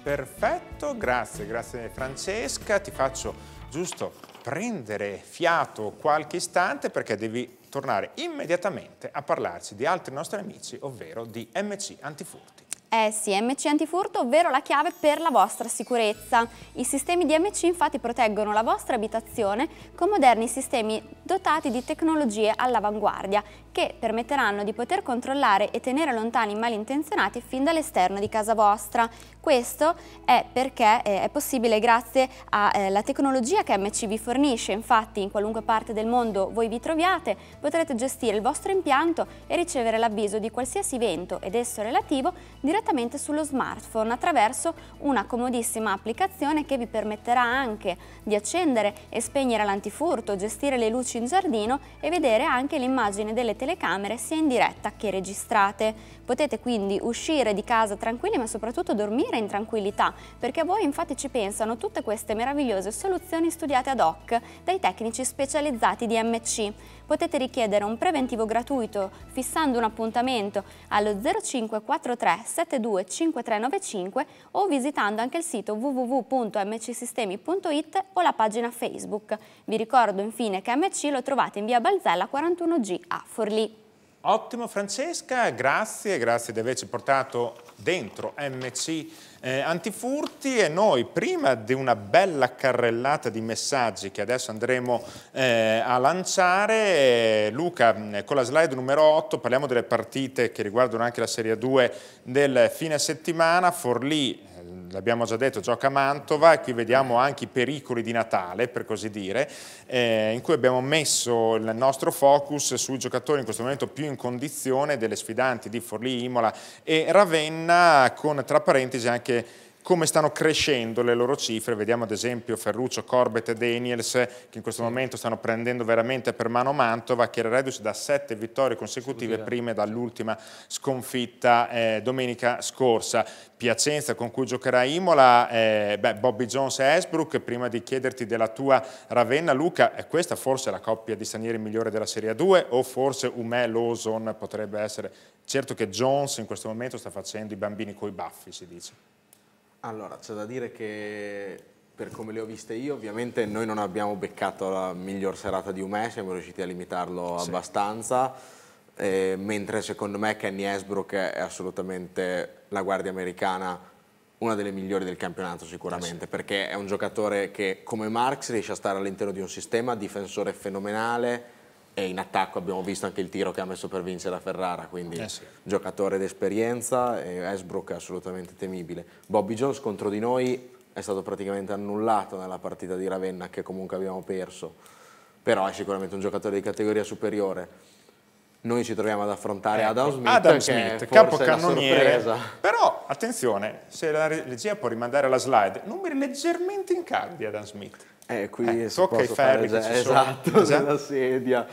Perfetto, grazie, grazie Francesca. Ti faccio giusto prendere fiato qualche istante perché devi tornare immediatamente a parlarci di altri nostri amici, ovvero di MC Antifurti. ESI eh MC antifurto, ovvero la chiave per la vostra sicurezza. I sistemi di MC infatti proteggono la vostra abitazione con moderni sistemi dotati di tecnologie all'avanguardia che permetteranno di poter controllare e tenere lontani i malintenzionati fin dall'esterno di casa vostra. Questo è perché eh, è possibile grazie alla eh, tecnologia che MC vi fornisce, infatti in qualunque parte del mondo voi vi troviate potrete gestire il vostro impianto e ricevere l'avviso di qualsiasi evento ed esso relativo direttamente direttamente sullo smartphone attraverso una comodissima applicazione che vi permetterà anche di accendere e spegnere l'antifurto, gestire le luci in giardino e vedere anche l'immagine delle telecamere sia in diretta che registrate. Potete quindi uscire di casa tranquilli ma soprattutto dormire in tranquillità perché a voi infatti ci pensano tutte queste meravigliose soluzioni studiate ad hoc dai tecnici specializzati di MC. Potete richiedere un preventivo gratuito fissando un appuntamento allo 0543 72 5395 o visitando anche il sito www.mcsistemi.it o la pagina Facebook. Vi ricordo infine che MC lo trovate in via Balzella 41G a Forlì. Ottimo Francesca, grazie, grazie di averci portato dentro MC eh, Antifurti e noi prima di una bella carrellata di messaggi che adesso andremo eh, a lanciare, eh, Luca mm, con la slide numero 8 parliamo delle partite che riguardano anche la Serie 2 del fine settimana, Forlì l'abbiamo già detto, gioca a Mantova e qui vediamo anche i pericoli di Natale, per così dire, eh, in cui abbiamo messo il nostro focus sui giocatori in questo momento più in condizione delle sfidanti di Forlì, Imola e Ravenna, con tra parentesi anche come stanno crescendo le loro cifre, vediamo ad esempio Ferruccio, Corbett e Daniels che in questo momento stanno prendendo veramente per mano Mantova che era reduce da sette vittorie consecutive prime dall'ultima sconfitta eh, domenica scorsa. Piacenza con cui giocherà Imola, eh, beh, Bobby Jones e Esbrook, prima di chiederti della tua Ravenna, Luca, è questa forse la coppia di stranieri migliore della Serie 2 o forse Umè Lawson potrebbe essere? Certo che Jones in questo momento sta facendo i bambini coi baffi, si dice. Allora, c'è da dire che per come le ho viste io, ovviamente noi non abbiamo beccato la miglior serata di Umè, siamo riusciti a limitarlo sì. abbastanza, eh, mentre secondo me Kenny Esbrook è assolutamente la guardia americana, una delle migliori del campionato sicuramente, eh sì. perché è un giocatore che come Marx riesce a stare all'interno di un sistema, difensore fenomenale, e in attacco abbiamo visto anche il tiro che ha messo per vincere la Ferrara, quindi eh sì. giocatore d'esperienza Esbrook è assolutamente temibile. Bobby Jones contro di noi è stato praticamente annullato nella partita di Ravenna che comunque abbiamo perso, però è sicuramente un giocatore di categoria superiore noi ci troviamo ad affrontare ecco, Adam Smith, Adam Smith capocannoniere. Però attenzione, se la regia può rimandare alla slide, numeri leggermente in caldi Adam Smith. Eh, qui eh, tocca i ferri fare, che esatto, esatto. sedia.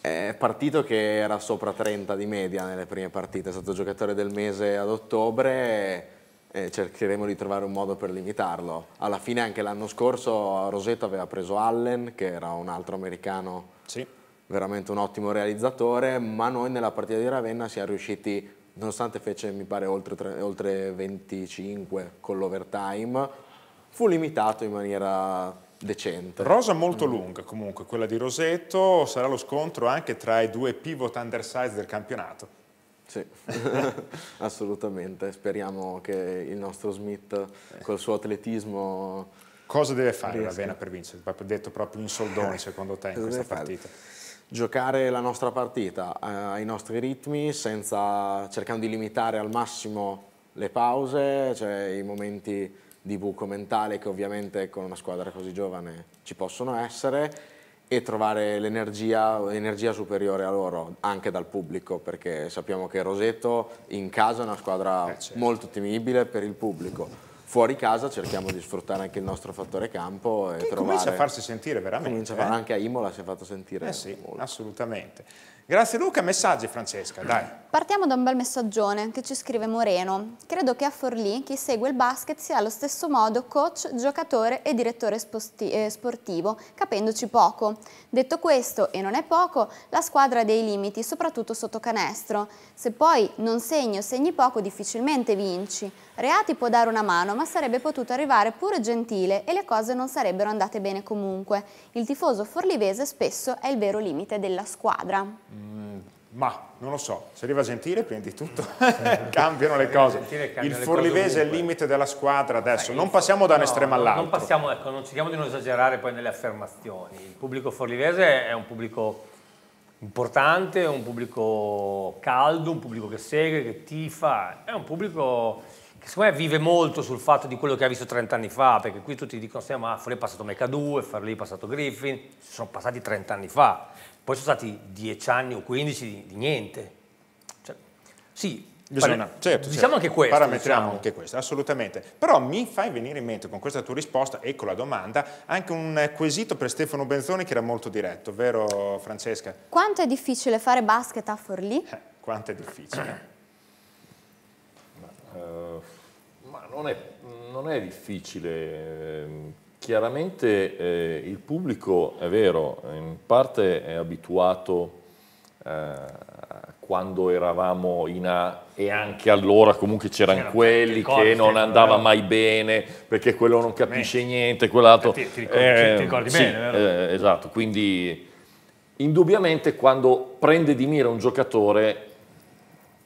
È partito che era sopra 30 di media nelle prime partite, è stato giocatore del mese ad ottobre e cercheremo di trovare un modo per limitarlo. Alla fine anche l'anno scorso Roseto aveva preso Allen, che era un altro americano, sì. veramente un ottimo realizzatore, ma noi nella partita di Ravenna siamo riusciti, nonostante fece mi pare oltre, oltre 25 con l'overtime, fu limitato in maniera decente. Rosa molto mm. lunga comunque, quella di Roseto, sarà lo scontro anche tra i due pivot undersize del campionato. Sì, assolutamente, speriamo che il nostro Smith col suo atletismo... Cosa deve fare riesca. Ravenna per vincere? Detto proprio in soldoni secondo te in Cosa questa partita? Fare? Giocare la nostra partita eh, ai nostri ritmi, senza, cercando di limitare al massimo le pause, cioè i momenti di buco mentale che ovviamente con una squadra così giovane ci possono essere e trovare l'energia, superiore a loro, anche dal pubblico, perché sappiamo che Roseto in casa è una squadra eh, certo. molto temibile per il pubblico. Fuori casa cerchiamo di sfruttare anche il nostro fattore campo e che trovare... comincia a farsi sentire veramente. Comincia a eh? fare, anche a Imola si è fatto sentire. Eh sì, molto. assolutamente. Grazie Luca, messaggi Francesca, dai. Partiamo da un bel messaggione che ci scrive Moreno. Credo che a Forlì chi segue il basket sia allo stesso modo coach, giocatore e direttore eh, sportivo, capendoci poco. Detto questo, e non è poco, la squadra ha dei limiti, soprattutto sotto canestro. Se poi non segni o segni poco, difficilmente vinci. Reati può dare una mano, ma sarebbe potuto arrivare pure Gentile e le cose non sarebbero andate bene comunque. Il tifoso forlivese spesso è il vero limite della squadra. Mm, ma non lo so, se arriva Gentile prima di tutto cambiano le cose. il Forlivese è il limite della squadra adesso, non passiamo da un no, estremo all'altro. Non passiamo, ecco, non cerchiamo di non esagerare poi nelle affermazioni. Il pubblico Forlivese è un pubblico importante, un pubblico caldo, un pubblico che segue, che tifa, è un pubblico secondo me vive molto sul fatto di quello che ha visto 30 anni fa, perché qui tutti dicono stiamo a Fuori è passato Mecha 2, Far lì è passato Griffin, si sono passati 30 anni fa, poi sono stati 10 anni o 15 di, di niente. Cioè, sì, Bisogna, certo, certo, diciamo certo. anche questo. Parametriamo diciamo. anche questo, assolutamente. Però mi fai venire in mente con questa tua risposta e con la domanda anche un quesito per Stefano Benzoni che era molto diretto, vero Francesca? Quanto è difficile fare basket a Forlì? Eh, quanto è difficile? uh non è, non è difficile. Ehm, chiaramente eh, il pubblico, è vero, in parte è abituato eh, quando eravamo in A e anche allora comunque c'erano quelli ricordi, che non eh. andava vero? mai bene perché quello non capisce niente, quell'altro... Eh, ti, ti, ricordi, eh, ti ricordi sì, bene, vero? Eh, esatto, quindi indubbiamente quando prende di mira un giocatore,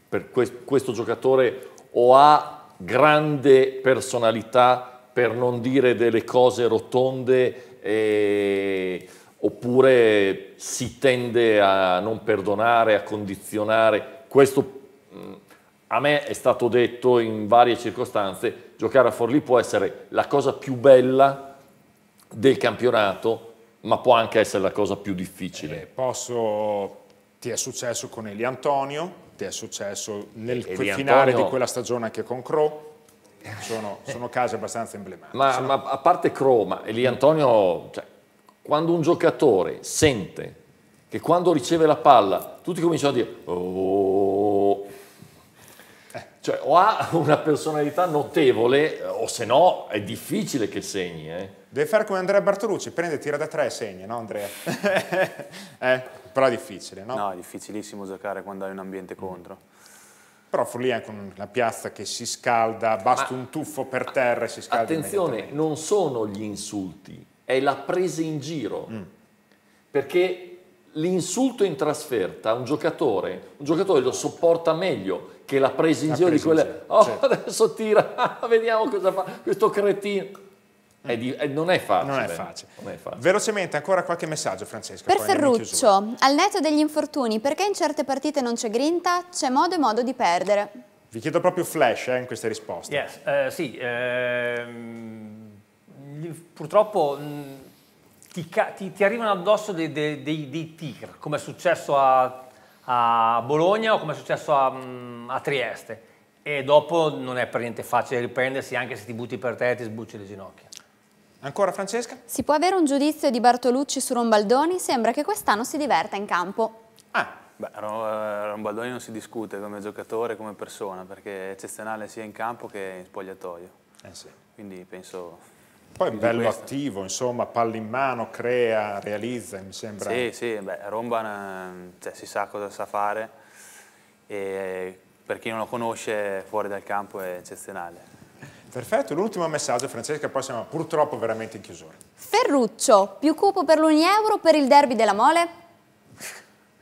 per que questo giocatore o ha grande personalità per non dire delle cose rotonde eh, oppure si tende a non perdonare, a condizionare. Questo mm, a me è stato detto in varie circostanze, giocare a Forlì può essere la cosa più bella del campionato, ma può anche essere la cosa più difficile. Eh, posso, ti è successo con Eli Antonio, è successo nel e, e finale Antonio... di quella stagione anche con Crow. Sono, sono casi abbastanza emblematici. Ma, no? ma a parte Crow, ma lì Antonio, cioè, quando un giocatore sente che quando riceve la palla tutti cominciano a dire oh, cioè o ha una personalità notevole o se no è difficile che segni. Eh. Devi fare come Andrea Bartolucci, prende, tira da tre e segna, no Andrea? eh però è difficile, no? No, è difficilissimo giocare quando hai un ambiente mm. contro. Mm. Però Forlì è anche una piazza che si scalda, basta Ma, un tuffo per terra e si scalda Attenzione, non sono gli insulti, è la presa in giro. Mm. Perché l'insulto in trasferta, un giocatore, un giocatore lo sopporta meglio che la presa in la giro presa di quella... oh, certo. adesso tira, vediamo cosa fa questo cretino è di, è, non, è facile, non, è non, è facile. Velocemente ancora qualche messaggio Francesca. Per Ferruccio, al netto degli infortuni, perché in certe partite non c'è grinta? C'è modo e modo di perdere. Vi chiedo proprio flash eh, in queste risposte. Yes, eh, sì, eh, purtroppo mh, ti, ti, ti, arrivano addosso dei, dei, dei, dei tigre, come è successo a, a, Bologna o come è successo a, a Trieste. E dopo non è per niente facile riprendersi anche se ti butti per te e ti sbucci le ginocchia. Ancora Francesca? Si può avere un giudizio di Bartolucci su Rombaldoni? Sembra che quest'anno si diverta in campo. Ah, beh, eh, Rombaldoni non si discute come giocatore, come persona, perché è eccezionale sia in campo che in spogliatoio. Eh sì. Quindi penso... Poi è bello attivo, insomma, palla in mano, crea, realizza, mi sembra. Sì, sì, beh, Romba eh, cioè, si sa cosa sa fare e per chi non lo conosce fuori dal campo è eccezionale. Perfetto, l'ultimo messaggio Francesca, poi siamo purtroppo veramente in chiusura. Ferruccio, più cupo per l'Unieuro euro per il derby della mole?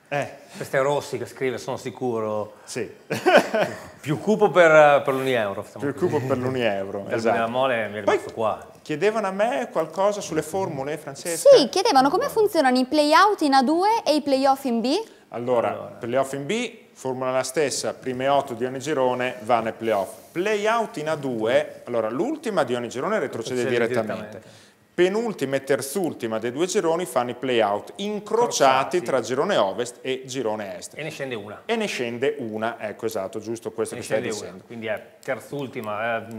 Eh, questo è Rossi che scrive, sono sicuro. Sì. più cupo per, eh, per l'un euro. Più cupo per l'Unieuro, euro, esatto. della mole mi è rimasto Poi, qua. Chiedevano a me qualcosa sulle formule, Francesca? Sì, chiedevano come funzionano i play-out in A2 e i playoff in B? Allora, allora. playoff in B, formula la stessa, prime 8 di ogni girone vanno ai playoff playout in A2, allora l'ultima di ogni girone retrocede, direttamente. direttamente. Penultima e terzultima dei due gironi fanno i playout incrociati Crociati. tra girone ovest e girone est. E ne scende una. E ne scende una, ecco esatto, giusto questo ne che stai dicendo. Una. Quindi è terzultima, eh,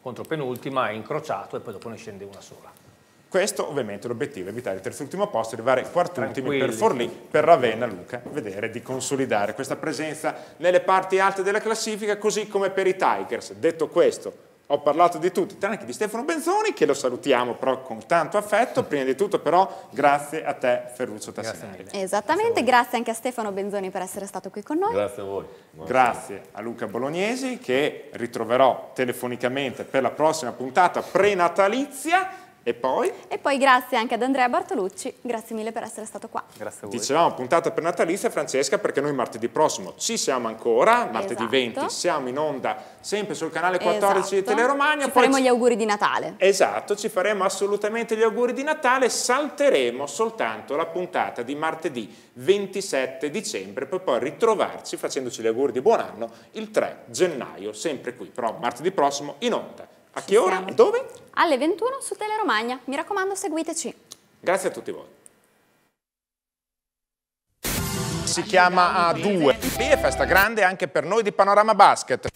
contro penultima, è incrociato e poi dopo ne scende una sola. Questo ovviamente è l'obiettivo, evitare il terzo ultimo posto, arrivare quartultimi per Forlì, per Ravenna, Luca, vedere di consolidare questa presenza nelle parti alte della classifica, così come per i Tigers. Detto questo, ho parlato di tutti, tranne che di Stefano Benzoni, che lo salutiamo però con tanto affetto. Prima di tutto però grazie a te Ferruccio Tassinelli. Esattamente, grazie, grazie, anche a Stefano Benzoni per essere stato qui con noi. Grazie a voi. Buon grazie a Luca Bolognesi che ritroverò telefonicamente per la prossima puntata prenatalizia. E poi? E poi grazie anche ad Andrea Bartolucci, grazie mille per essere stato qua. Grazie a voi. Dicevamo puntata per Natalizia Francesca perché noi martedì prossimo ci siamo ancora, martedì esatto. 20 siamo in onda sempre sul canale 14 esatto. di Teleromagna. Ci faremo ci... gli auguri di Natale. Esatto, ci faremo assolutamente gli auguri di Natale, salteremo soltanto la puntata di martedì 27 dicembre per poi ritrovarci facendoci gli auguri di buon anno il 3 gennaio, sempre qui, però martedì prossimo in onda. A che ora? Siamo. Dove? Alle 21 su Teleromagna. Mi raccomando, seguiteci. Grazie a tutti voi. Si chiama A2. Lì è festa grande anche per noi di Panorama Basket.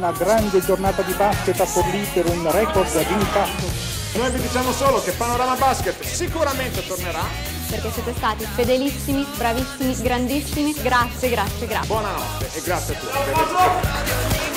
una grande giornata di basket a Forlì per un record di incasso. Noi vi diciamo solo che Panorama Basket sicuramente tornerà. Perché siete stati fedelissimi, bravissimi, grandissimi. Grazie, grazie, grazie. Buonanotte e grazie a tutti.